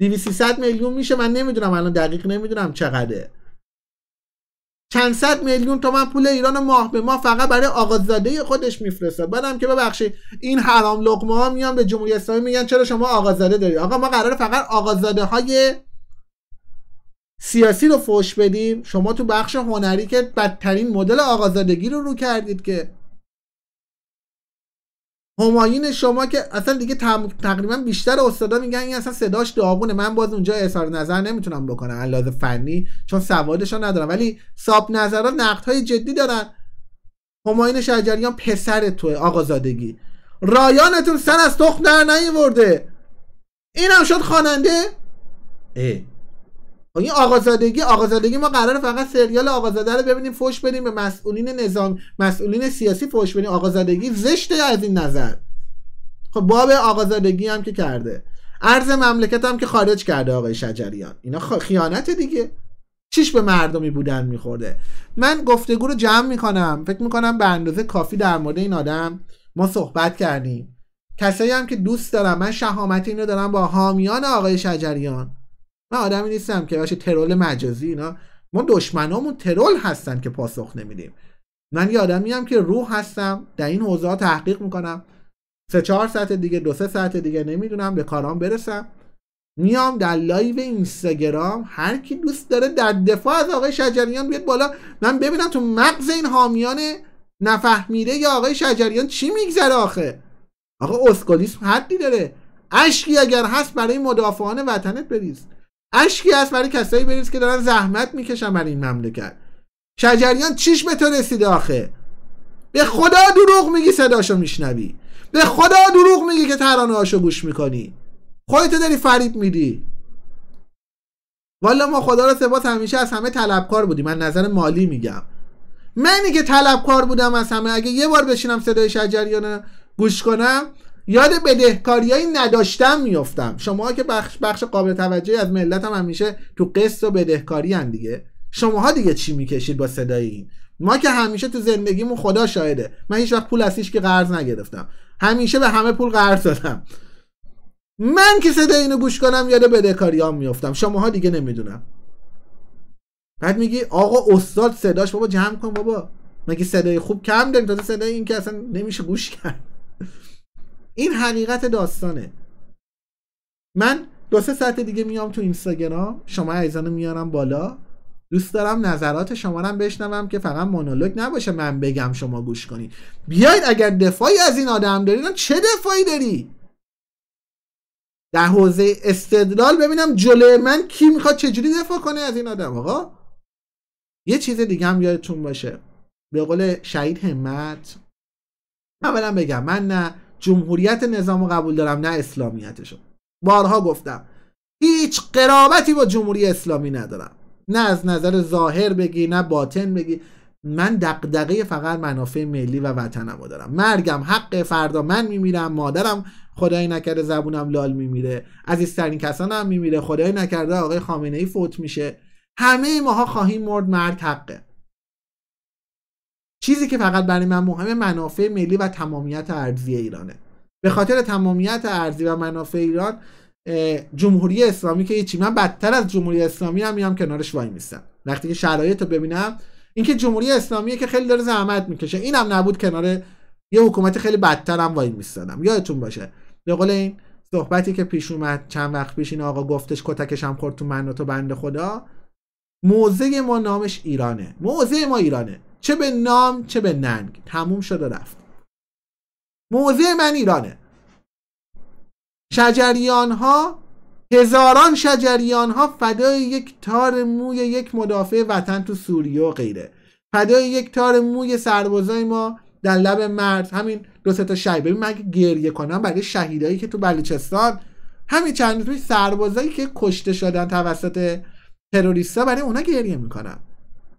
[SPEAKER 1] 2300 میلیون میشه من نمیدونم الان دقیق نمیدونم چقدره چند صد میلیون تومن پول ایران ماه به ما فقط برای آقازاده خودش میفرستاد بعدم که ببخشید این حرام لقمه ها میان به جمهوری اسلامی میگن چرا شما آقازاده داری آقا ما قراره فقط آقازاده های سیاسی رو فوش بدیم شما تو بخش هنری که بدترین مدل آقازادگی رو رو کردید که هماین شما که اصلا دیگه تقریبا بیشتر استادا میگن این اصلا صداش داغونه من باز اونجا اظهار نظر نمیتونم بکنم علاوه فنی چون سوادش ندارم ولی ساب نقد های جدی دارن هماین شجریان پسر توه آقازادگی رایانتون سر از تخم در نیورده اینم شد خواننده خب این آقازادگی آقازادگی ما قرار فقط سریال آقازاده رو ببینیم فوش بدیم به مسئولین نظام مسئولین سیاسی فوش بدیم آقازادگی زشته از این نظر خب باب آقازادگی هم که کرده ارز مملکت هم که خارج کرده آقای شجریان اینا خیانت دیگه چیش به مردمی بودن میخورده من گفتگو رو جمع میکنم فکر میکنم به اندازه کافی در مورد این آدم ما صحبت کردیم کسایی هم که دوست دارم من شهامت رو دارم با حامیان آقای شجریان من آدمی نیستم که باشه ترول مجازی اینا ما دشمنامون ترول هستن که پاسخ نمیدیم من یه آدمی هم که روح هستم در این حوزه تحقیق میکنم سه چهار ساعت دیگه دو سه ساعت دیگه نمیدونم به کارام برسم میام در لایو اینستاگرام هر کی دوست داره در دفاع از آقای شجریان بیاد بالا من ببینم تو مغز این حامیان نفهمیده یا آقای شجریان چی میگذره آخه آقا اسکولیسم حدی داره اشکی اگر هست برای مدافعان وطنت بریز اشکی هست برای کسایی بریز که دارن زحمت میکشن برای این مملکت شجریان چیش به تو رسیده آخه به خدا دروغ میگی صداشو میشنوی به خدا دروغ میگی که ترانه هاشو گوش میکنی تو داری فریب میدی والا ما خدا را ثبات همیشه از همه طلبکار بودیم من نظر مالی میگم منی که طلبکار بودم از همه اگه یه بار بشینم صدای شجریان گوش کنم یاد بدهکاری های نداشتم میفتم شما که بخش, بخش قابل توجهی از ملت هم همیشه تو قصد و بدهکاری هم دیگه شماها دیگه چی میکشید با صدای این ما که همیشه تو زندگیمون خدا شاهده من هیچ وقت پول از که قرض نگرفتم همیشه به همه پول قرض دادم من که صدای اینو گوش کنم یاد بدهکاری بدهکاریام میفتم شماها دیگه نمیدونم بعد میگی آقا استاد صداش بابا جمع کن بابا مگه صدای خوب کم داریم تا صدای این که اصلا نمیشه گوش کرد این حقیقت داستانه من دو سه ساعت دیگه میام تو اینستاگرام شما عزیزانو میارم بالا دوست دارم نظرات شما رو بشنوم که فقط مونولوگ نباشه من بگم شما گوش کنید بیاید اگر دفاعی از این آدم دارید چه دفاعی داری در حوزه استدلال ببینم جلوی من کی میخواد چجوری دفاع کنه از این آدم آقا یه چیز دیگه هم یادتون باشه به قول شهید همت اولا بگم من نه جمهوریت نظام رو قبول دارم نه اسلامیتشو بارها گفتم هیچ قرابتی با جمهوری اسلامی ندارم نه از نظر ظاهر بگی نه باطن بگی من دقدقه فقط منافع ملی و وطنم رو دارم مرگم حق فردا من میمیرم مادرم خدای نکرده زبونم لال میمیره عزیزترین کسانم میمیره خدای نکرده آقای خامنه ای فوت میشه همه ماها خواهیم مرد مرد حقه چیزی که فقط برای من مهمه منافع ملی و تمامیت ارضی ایرانه به خاطر تمامیت ارضی و منافع ایران جمهوری اسلامی که چی من بدتر از جمهوری اسلامی هم میام کنارش وای میستم وقتی که شرایط رو ببینم اینکه جمهوری اسلامی که خیلی داره زحمت میکشه اینم نبود کنار یه حکومت خیلی بدتر هم وای میستادم یادتون باشه به قول این صحبتی که پیش اومد چند وقت پیش این آقا گفتش کتکش هم خورد تو من و تو بند خدا موزه ما نامش ایرانه موزه ما ایرانه چه به نام چه به ننگ تموم شده و رفت موضع من ایرانه شجریان ها هزاران شجریان ها فدای یک تار موی یک مدافع وطن تو سوریه و غیره فدای یک تار موی سربازای ما در لب مرز همین دو تا شهید ببین مگه گریه کنم برای شهیدایی که تو بلوچستان همین چند روز سربازایی که کشته شدن توسط تروریستا برای اونا گریه میکنم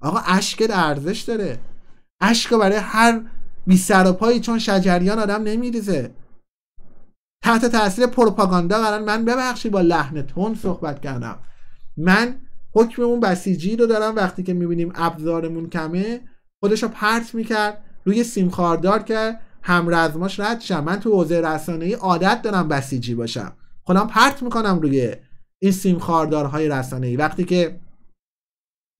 [SPEAKER 1] آقا اشک ارزش داره اشک برای هر بی سر و پایی چون شجریان آدم نمیریزه تحت تاثیر پروپاگاندا قرار من ببخشید با لحن تون صحبت کردم من حکم اون بسیجی رو دارم وقتی که میبینیم ابزارمون کمه خودش رو پرت میکرد روی سیم خاردار که همرزماش رد شم من تو حوزه رسانه ای عادت دارم بسیجی باشم خودم پرت میکنم روی این سیم خاردارهای رسانه ای وقتی که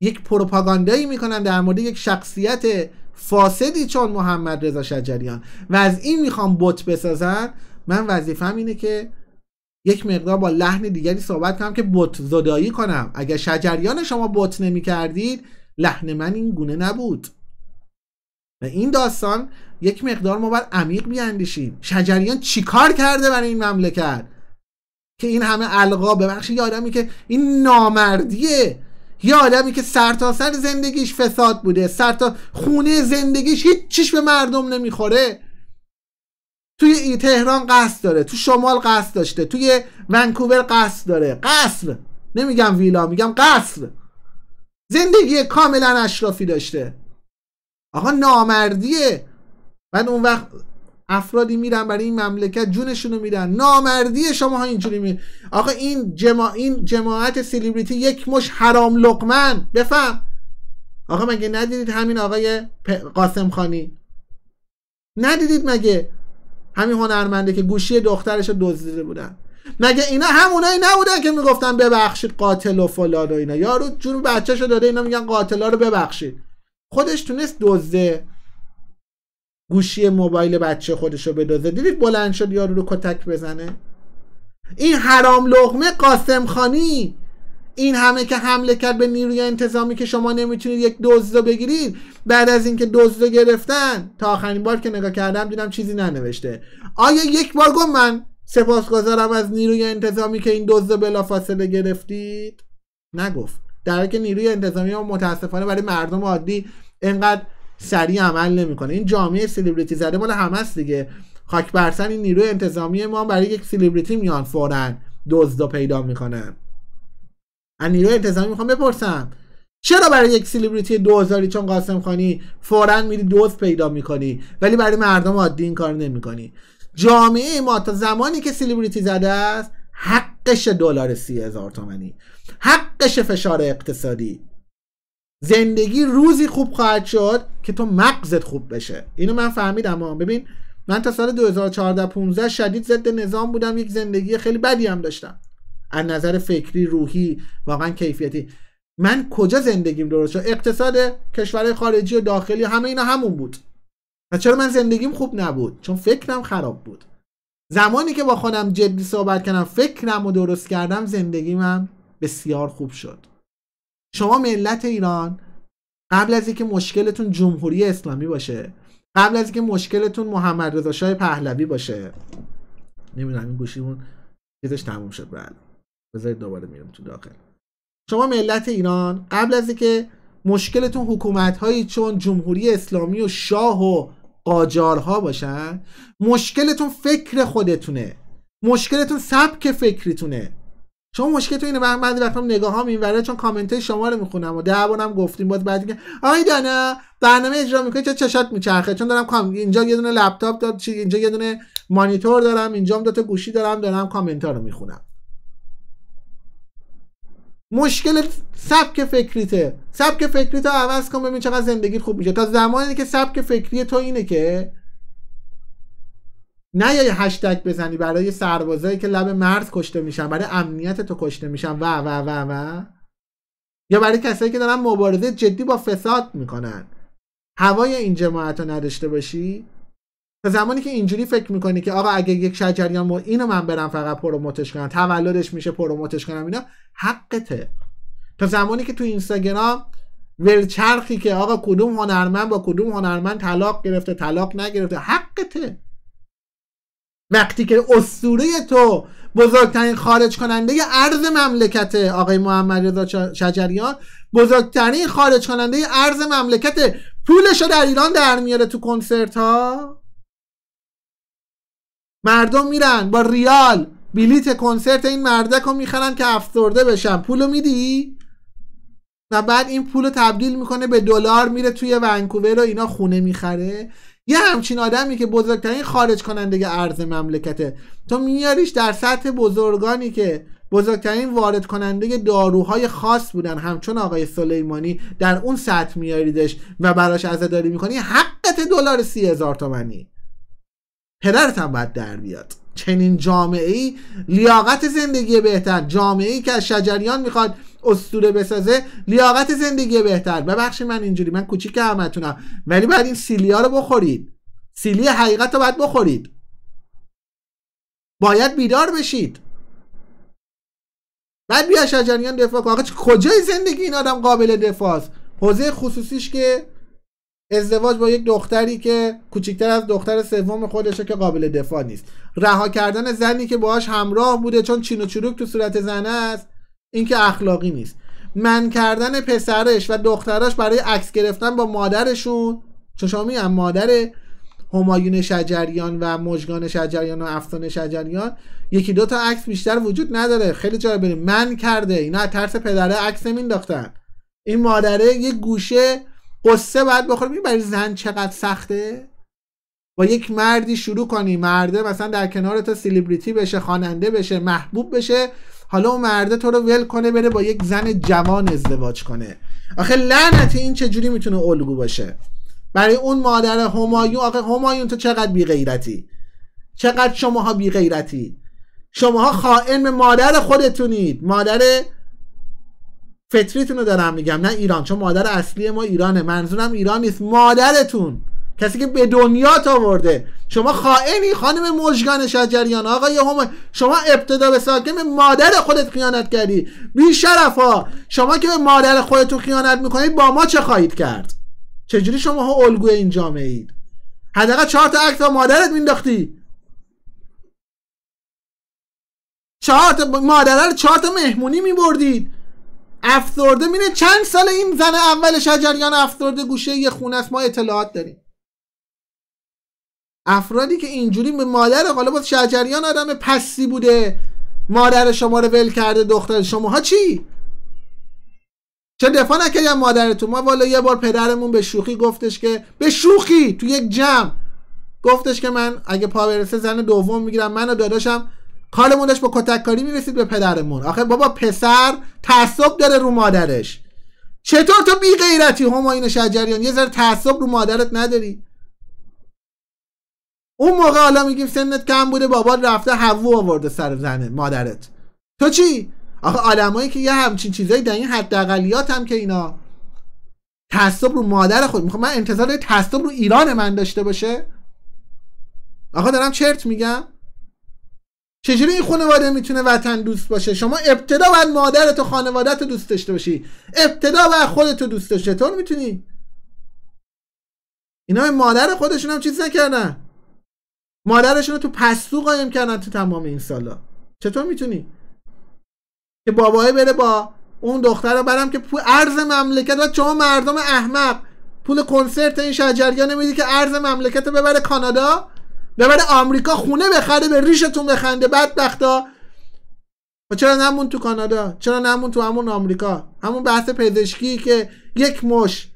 [SPEAKER 1] یک پروپاگاندایی میکنن در مورد یک شخصیت فاسدی چون محمد رضا شجریان و از این میخوام بت بسازن من وظیفم اینه که یک مقدار با لحن دیگری صحبت کنم که بت زدایی کنم اگر شجریان شما بت نمیکردید لحن من این گونه نبود و این داستان یک مقدار ما باید عمیق بیاندیشیم شجریان چیکار کرده برای این مملکت که این همه القا ببخشید آدمی که این نامردیه یه آدمی که سرتاسر سر زندگیش فساد بوده سرتا خونه زندگیش هیچ به مردم نمیخوره توی تهران قصد داره تو شمال قصد داشته توی ونکوور قصد داره قصر نمیگم ویلا میگم قصر زندگی کاملا اشرافی داشته آقا نامردیه بعد اون وقت افرادی میرن برای این مملکت جونشون رو میدن نامردی شما ها اینجوری می آقا این, جما... این جماعت سلیبریتی یک مش حرام لقمن بفهم آقا مگه ندیدید همین آقای پ... قاسم خانی ندیدید مگه همین هنرمنده که گوشی دخترش رو دزدیده بودن مگه اینا همونایی نبودن که میگفتن ببخشید قاتل و فلان و اینا یارو جون بچه‌شو داده اینا میگن قاتلا رو ببخشید خودش تونست دزده گوشی موبایل بچه خودشو بدازه دیدید بلند شد یارو رو کتک بزنه این حرام لغمه قاسم خانی این همه که حمله کرد به نیروی انتظامی که شما نمیتونید یک دزد رو بگیرید بعد از اینکه دزد رو گرفتن تا آخرین بار که نگاه کردم دیدم چیزی ننوشته آیا یک بار گفت من سپاسگزارم از نیروی انتظامی که این دزد رو بلافاصله گرفتید نگفت در که نیروی انتظامی ما متاسفانه برای مردم عادی انقدر سریع عمل نمیکنه این جامعه سلبریتی زده مال است دیگه خاک برسن این نیروی انتظامی ما برای یک سلبریتی میان فورا دزد پیدا میکنن از نیروی انتظامی میخوام بپرسم چرا برای یک سلبریتی دوزاری چون قاسم خانی فورا میری دوز پیدا میکنی ولی برای مردم عادی این کار نمیکنی جامعه ما تا زمانی که سلبریتی زده است حقش دلار سی هزار تومنی حقش فشار اقتصادی زندگی روزی خوب خواهد شد که تو مغزت خوب بشه اینو من فهمیدم اما ببین من تا سال 2014 15 شدید ضد نظام بودم یک زندگی خیلی بدی هم داشتم از نظر فکری روحی واقعا کیفیتی من کجا زندگیم درست شد اقتصاد کشور خارجی و داخلی همه اینا همون بود و چرا من زندگیم خوب نبود چون فکرم خراب بود زمانی که با خودم جدی صحبت کردم فکرم و درست کردم زندگیم هم بسیار خوب شد شما ملت ایران قبل از اینکه مشکلتون جمهوری اسلامی باشه قبل از اینکه مشکلتون محمد رضا شاه پهلوی باشه نمیدونم این گوشیمون چیزش تموم شد بله بذارید دوباره میرم تو داخل شما ملت ایران قبل از اینکه مشکلتون حکومت هایی چون جمهوری اسلامی و شاه و قاجارها باشن مشکلتون فکر خودتونه مشکلتون سبک فکریتونه چون مشکل تو اینه بعضی وقتا نگاه ها ورده چون کامنت شما رو میخونم و دعوانم گفتیم باز بعد میگن آی دانا برنامه اجرا میکنی چه چشات میچرخه چون دارم کام اینجا یه دونه لپتاپ چی اینجا یه دونه مانیتور دارم اینجا هم دو گوشی دارم دارم کامنت ها رو میخونم مشکل سبک فکریته سبک فکری عوض کن ببین چقدر زندگیت خوب میشه تا زمانی که سبک فکری تو اینه که نه یه هشتگ بزنی برای سربازایی که لب مرز کشته میشن برای امنیت تو کشته میشن و و و و یا برای کسایی که دارن مبارزه جدی با فساد میکنن هوای این جماعت رو نداشته باشی تا زمانی که اینجوری فکر میکنی که آقا اگه یک شجریان اینو من برم فقط پروموتش کنم تولدش میشه پروموتش کنم اینا حقته تا زمانی که تو اینستاگرام ولچرخی که آقا کدوم هنرمند با کدوم هنرمند طلاق گرفته طلاق نگرفته حقته وقتی که اسطوره تو بزرگترین خارج کننده ارز مملکت آقای محمد رضا شجریان بزرگترین خارج کننده ارز مملکت پولش رو در ایران در میاره تو کنسرت ها مردم میرن با ریال بلیت کنسرت این مردک رو میخرن که افسرده بشن پولو میدی و بعد این پول تبدیل میکنه به دلار میره توی ونکوور و اینا خونه میخره یه همچین آدمی که بزرگترین خارج کننده ارز مملکته تو میاریش در سطح بزرگانی که بزرگترین وارد کننده داروهای خاص بودن همچون آقای سلیمانی در اون سطح میاریدش و براش عزاداری میکنی حقت دلار سی هزار تومنی پدرت هم باید در بیاد چنین جامعه ای لیاقت زندگی بهتر جامعه ای که از شجریان میخواد استوره بسازه لیاقت زندگی بهتر ببخشید من اینجوری من کوچیک همتونم ولی بعد این سیلیا رو بخورید سیلی حقیقت رو باید بخورید باید بیدار بشید بعد بیا شجریان دفاع کن کجای زندگی این آدم قابل دفاع است حوزه خصوصیش که ازدواج با یک دختری که کوچکتر از دختر سوم خودشه که قابل دفاع نیست رها کردن زنی که باهاش همراه بوده چون چین و چروک تو صورت زن است این که اخلاقی نیست من کردن پسرش و دخترش برای عکس گرفتن با مادرشون چون شما میگم مادر همایون شجریان و مجگان شجریان و افسانه شجریان یکی دو تا عکس بیشتر وجود نداره خیلی جا بریم من کرده اینا ترس پدره عکس نمینداختن این مادره یه گوشه قصه بعد بخوره می برای زن چقدر سخته با یک مردی شروع کنی مرده مثلا در کنار تا سلیبریتی بشه خواننده بشه محبوب بشه حالا اون مرده تو رو ول کنه بره با یک زن جوان ازدواج کنه آخه لعنت این چجوری میتونه الگو باشه برای اون مادر همایون آخه همایون تو چقدر بیغیرتی غیرتی چقدر شماها بی غیرتی شماها خائن به مادر خودتونید مادر فطریتون رو دارم میگم نه ایران چون مادر اصلی ما ایرانه منظورم ایران نیست مادرتون کسی که به دنیا تا آورده شما خائنی خانم مجگان شجریان آقای همه شما ابتدا به ساکن مادر خودت خیانت کردی بی شرف ها شما که به مادر خودتون خیانت میکنید با ما چه خواهید کرد چجوری شما ها الگوی این جامعه اید حداقل چهار تا عکس مادرت مینداختی چهار تا مادره رو چهار تا مهمونی میبردید افسرده چند سال این زن اول شجریان افسرده گوشه یه خونه است ما اطلاعات داریم افرادی که اینجوری به مادر حالا باز شجریان آدم پسی بوده مادر شما رو ول کرده دختر شماها چی چه دفاع مادر مادرتون ما والا یه بار پدرمون به شوخی گفتش که به شوخی تو یک جمع گفتش که من اگه پا برسه زن دوم میگیرم من و داداشم کارمون داشت با کتککاری میرسید به پدرمون آخه بابا پسر تعصب داره رو مادرش چطور تو بی غیرتی هماین شجریان یه ذره تعصب رو مادرت نداری اون موقع حالا میگیم سنت کم بوده بابا رفته هوو آورده سر زنه مادرت تو چی آخه آدمایی که یه همچین چیزایی در این دقلیات هم که اینا تعصب رو مادر خود میخوام من انتظار تعصب رو ایران من داشته باشه آقا دارم چرت میگم چجوری این خانواده میتونه وطن دوست باشه شما ابتدا باید مادرت و خانوادت رو دوست داشته باشی ابتدا و خودت رو دوست داشته میتونی اینا مادر خودشون هم چیز نکردن مادرشون رو تو پستو قایم کردن تو تمام این سالا چطور میتونی که بابای بره با اون دختر رو برم که پول ارز مملکت و شما مردم احمق پول کنسرت این شجریان نمیدی که ارز مملکت رو ببره کانادا ببره آمریکا خونه بخره به ریشتون بخنده بدبختا و خب چرا نمون تو کانادا چرا نمون تو همون آمریکا همون بحث پزشکی که یک مش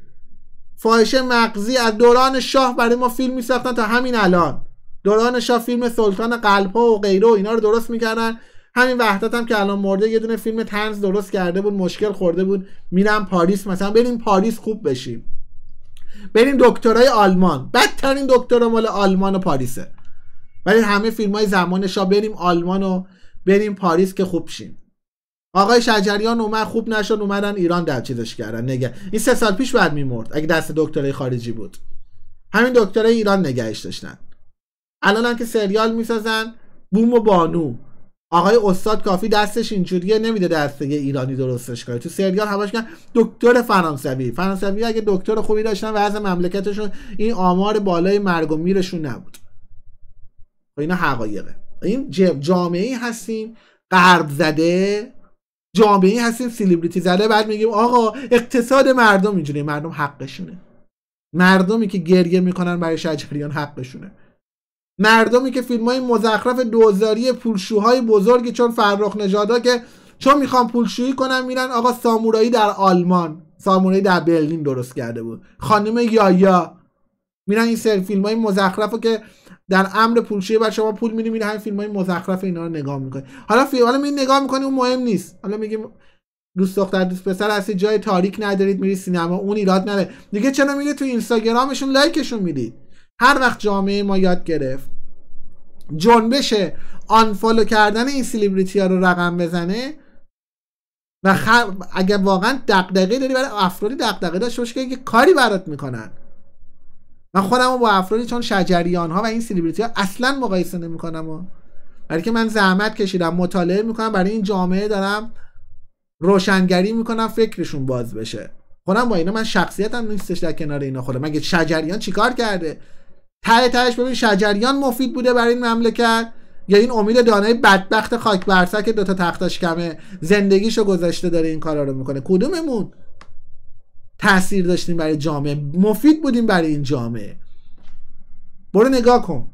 [SPEAKER 1] فاحشه مغزی از دوران شاه برای ما فیلم میساختن تا همین الان دورانش فیلم سلطان ها و غیره و اینا رو درست میکردن همین وحدت هم که الان مرده یه دونه فیلم تنز درست کرده بود مشکل خورده بود میرم پاریس مثلا بریم پاریس خوب بشیم بریم دکترای آلمان بدترین دکتر مال آلمان و پاریسه ولی همه فیلم های زمان شا بریم آلمان و بریم پاریس که خوب شیم آقای شجریان اومد خوب نشد اومدن ایران در چیزش کردن نگه این سه سال پیش بعد میمرد اگه دست دکترای خارجی بود همین دکترای ایران نگهش داشتن الان هم که سریال میسازن بوم و بانو آقای استاد کافی دستش اینجوریه نمیده دسته یه ایرانی درستش کنه تو سریال همش دکتر فرانسوی فرانسوی اگه دکتر خوبی داشتن و از مملکتشون این آمار بالای مرگ و میرشون نبود خب اینا حقایقه این جامعه هستیم قرب زده جامعه ای هستیم سلیبریتی زده بعد میگیم آقا اقتصاد مردم اینجوریه مردم حقشونه مردمی که گریه میکنن برای شجریان حقشونه مردمی که فیلم های مزخرف دوزاری پولشوهای بزرگ چون فرخ نژادا که چون میخوام پولشویی کنم میرن آقا سامورایی در آلمان سامورایی در برلین درست کرده بود خانم یایا میرن این سر فیلم های مزخرف که در امر پولشویی بر شما پول میدیم این همین فیلم های مزخرف اینا رو نگاه میکنی حالا فیلم حالا می نگاه میکنی اون مهم نیست حالا میگیم دوست دختر دوست پسر هستی جای تاریک ندارید میری سینما اون ایراد نداره دیگه چرا میری تو اینستاگرامشون لایکشون میدید هر وقت جامعه ما یاد گرفت جنبش آنفالو کردن این سیلیبریتی ها رو رقم بزنه و اگر اگه واقعا دقدقه داری برای افرادی دقدقه داشته باشه که کاری برات میکنن من خودم با افرادی چون شجریان ها و این سیلیبریتی ها اصلا مقایسه نمیکنم و که من زحمت کشیدم مطالعه میکنم برای این جامعه دارم روشنگری میکنم فکرشون باز بشه خودم با اینا من شخصیتم نیستش در کنار اینا خودم مگه شجریان چیکار کرده ته تهش ببین شجریان مفید بوده برای این مملکت یا این امید دانه بدبخت خاک برسه که دوتا تختش کمه زندگیشو گذاشته داره این کارا رو میکنه کدوممون تاثیر داشتیم برای جامعه مفید بودیم برای این جامعه برو نگاه کن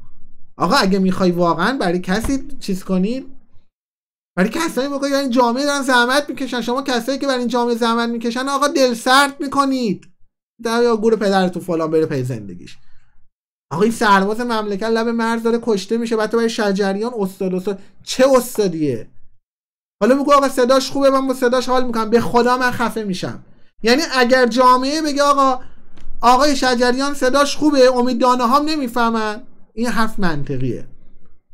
[SPEAKER 1] آقا اگه میخوای واقعا برای کسی چیز کنین برای کسایی بگو این جامعه دارن زحمت میکشن شما کسایی که برای این جامعه زحمت میکشن آقا دل سرد میکنید در یا گور پدرتون فلان بره پی زندگیش آقا این سرباز مملکت لب مرز داره کشته میشه بعد تو برای شجریان استاد استاد چه استادیه حالا میگو آقا صداش خوبه من با صداش حال میکنم به خدا من خفه میشم یعنی اگر جامعه بگه آقا آقای شجریان صداش خوبه امید دانه هم نمیفهمن این حرف منطقیه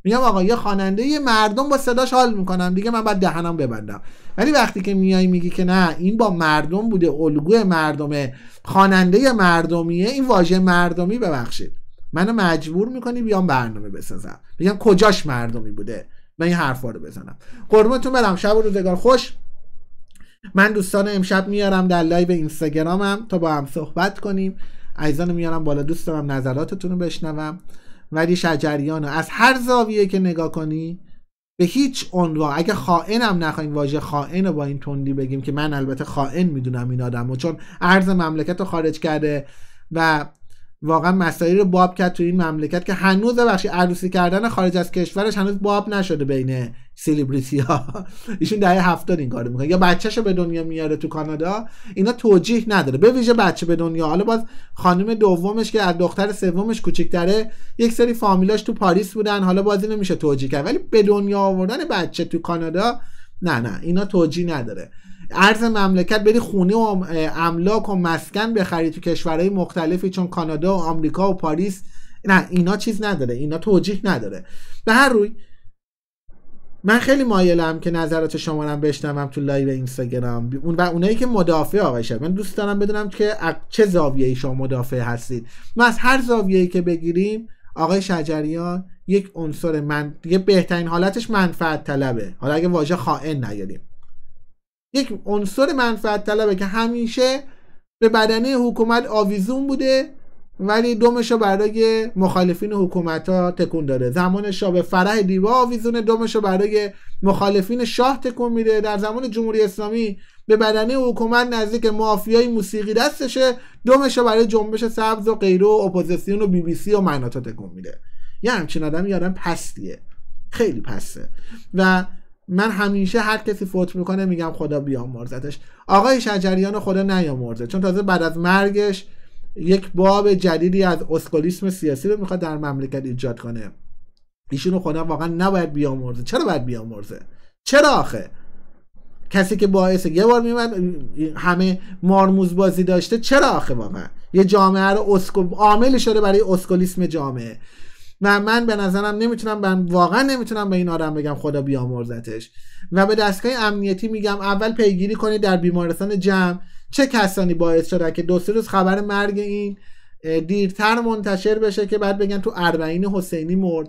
[SPEAKER 1] میگم آقا یه خواننده یه مردم با صداش حال میکنم دیگه من بعد دهنم ببندم ولی وقتی که میای میگی که نه این با مردم بوده الگوی مردمه خواننده مردمیه این واژه مردمی ببخشید منو مجبور میکنی بیام برنامه بسازم بگم کجاش مردمی بوده من این حرفا رو بزنم قربونتون برم شب و روزگار خوش من دوستان امشب میارم در لایو اینستاگرامم تا با هم صحبت کنیم عزیزان میارم بالا دوست دارم نظراتتون رو بشنوم ولی شجریان از هر زاویه که نگاه کنی به هیچ عنوان اگه خائنم نخوایم واژه خائن با این تندی بگیم که من البته خائن میدونم این آدم و چون ارز مملکت رو خارج کرده و واقعا مسائل رو باب کرد تو این مملکت که هنوز بخشی عروسی کردن خارج از کشورش هنوز باب نشده بین سیلیبریتی ها ایشون دهه هفتاد این کارو میکنه یا بچهش به دنیا میاره تو کانادا اینا توجیه نداره به ویژه بچه به دنیا حالا باز خانم دومش که از دختر سومش کوچیکتره یک سری فامیلاش تو پاریس بودن حالا بازی نمیشه توجیه کرد ولی به دنیا آوردن بچه تو کانادا نه نه اینا توجیه نداره ارز مملکت بری خونه و املاک و مسکن بخری تو کشورهای مختلفی چون کانادا و آمریکا و پاریس نه اینا چیز نداره اینا توجیه نداره به هر روی من خیلی مایلم که نظرات شما رو بشنوم تو لایو اینستاگرام اون و اونایی که مدافع آقای شد من دوست دارم بدونم که چه زاویه‌ای شما مدافع هستید ما از هر زاویه‌ای که بگیریم آقای شجریان یک عنصر من دیگه بهترین حالتش منفعت طلبه حالا اگه واژه خائن نیاریم یک عنصر منفعت طلبه که همیشه به بدنه حکومت آویزون بوده ولی دومش برای مخالفین حکومت ها تکون داره زمان شاه به فرح دیبا آویزونه دومش برای مخالفین شاه تکون میده در زمان جمهوری اسلامی به بدنه حکومت نزدیک مافیای موسیقی دستشه دومش برای جنبش سبز و غیره و اپوزیسیون و بی بی سی و مناتا تکون میده یه همچین آدم یادم پستیه خیلی پسته و من همیشه هر کسی فوت میکنه میگم خدا بیامرزتش آقای شجریان خدا نیامرزه چون تازه بعد از مرگش یک باب جدیدی از اسکولیسم سیاسی رو میخواد در مملکت ایجاد کنه ایشونو خدا واقعا نباید بیامرزه چرا باید بیامرزه چرا آخه کسی که باعث یه بار میمد همه مارموز بازی داشته چرا آخه واقعا یه جامعه رو اسکو عامل شده برای اسکولیسم جامعه و من به نظرم نمیتونم من واقعا نمیتونم به این آدم بگم خدا بیامرزتش و به دستگاه امنیتی میگم اول پیگیری کنید در بیمارستان جمع چه کسانی باعث شده که دو سه روز خبر مرگ این دیرتر منتشر بشه که بعد بگن تو اربعین حسینی مرد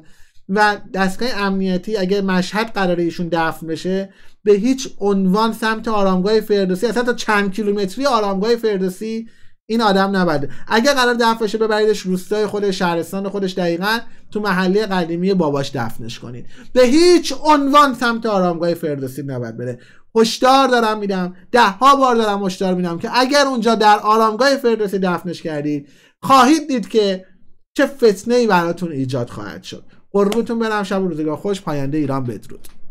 [SPEAKER 1] و دستگاه امنیتی اگر مشهد قرار ایشون دفن بشه به هیچ عنوان سمت آرامگاه فردوسی اصلا تا چند کیلومتری آرامگاه فردوسی این آدم نبرده اگر قرار دفنش ببریدش روستای خودش شهرستان خودش دقیقا تو محله قدیمی باباش دفنش کنید به هیچ عنوان سمت آرامگاه فردوسی نباید بره هشدار دارم میدم ده ها بار دارم هشدار میدم که اگر اونجا در آرامگاه فردوسی دفنش کردید خواهید دید که چه فتنه ای براتون ایجاد خواهد شد قربونتون برم شب و روزگار خوش پاینده ایران بدرود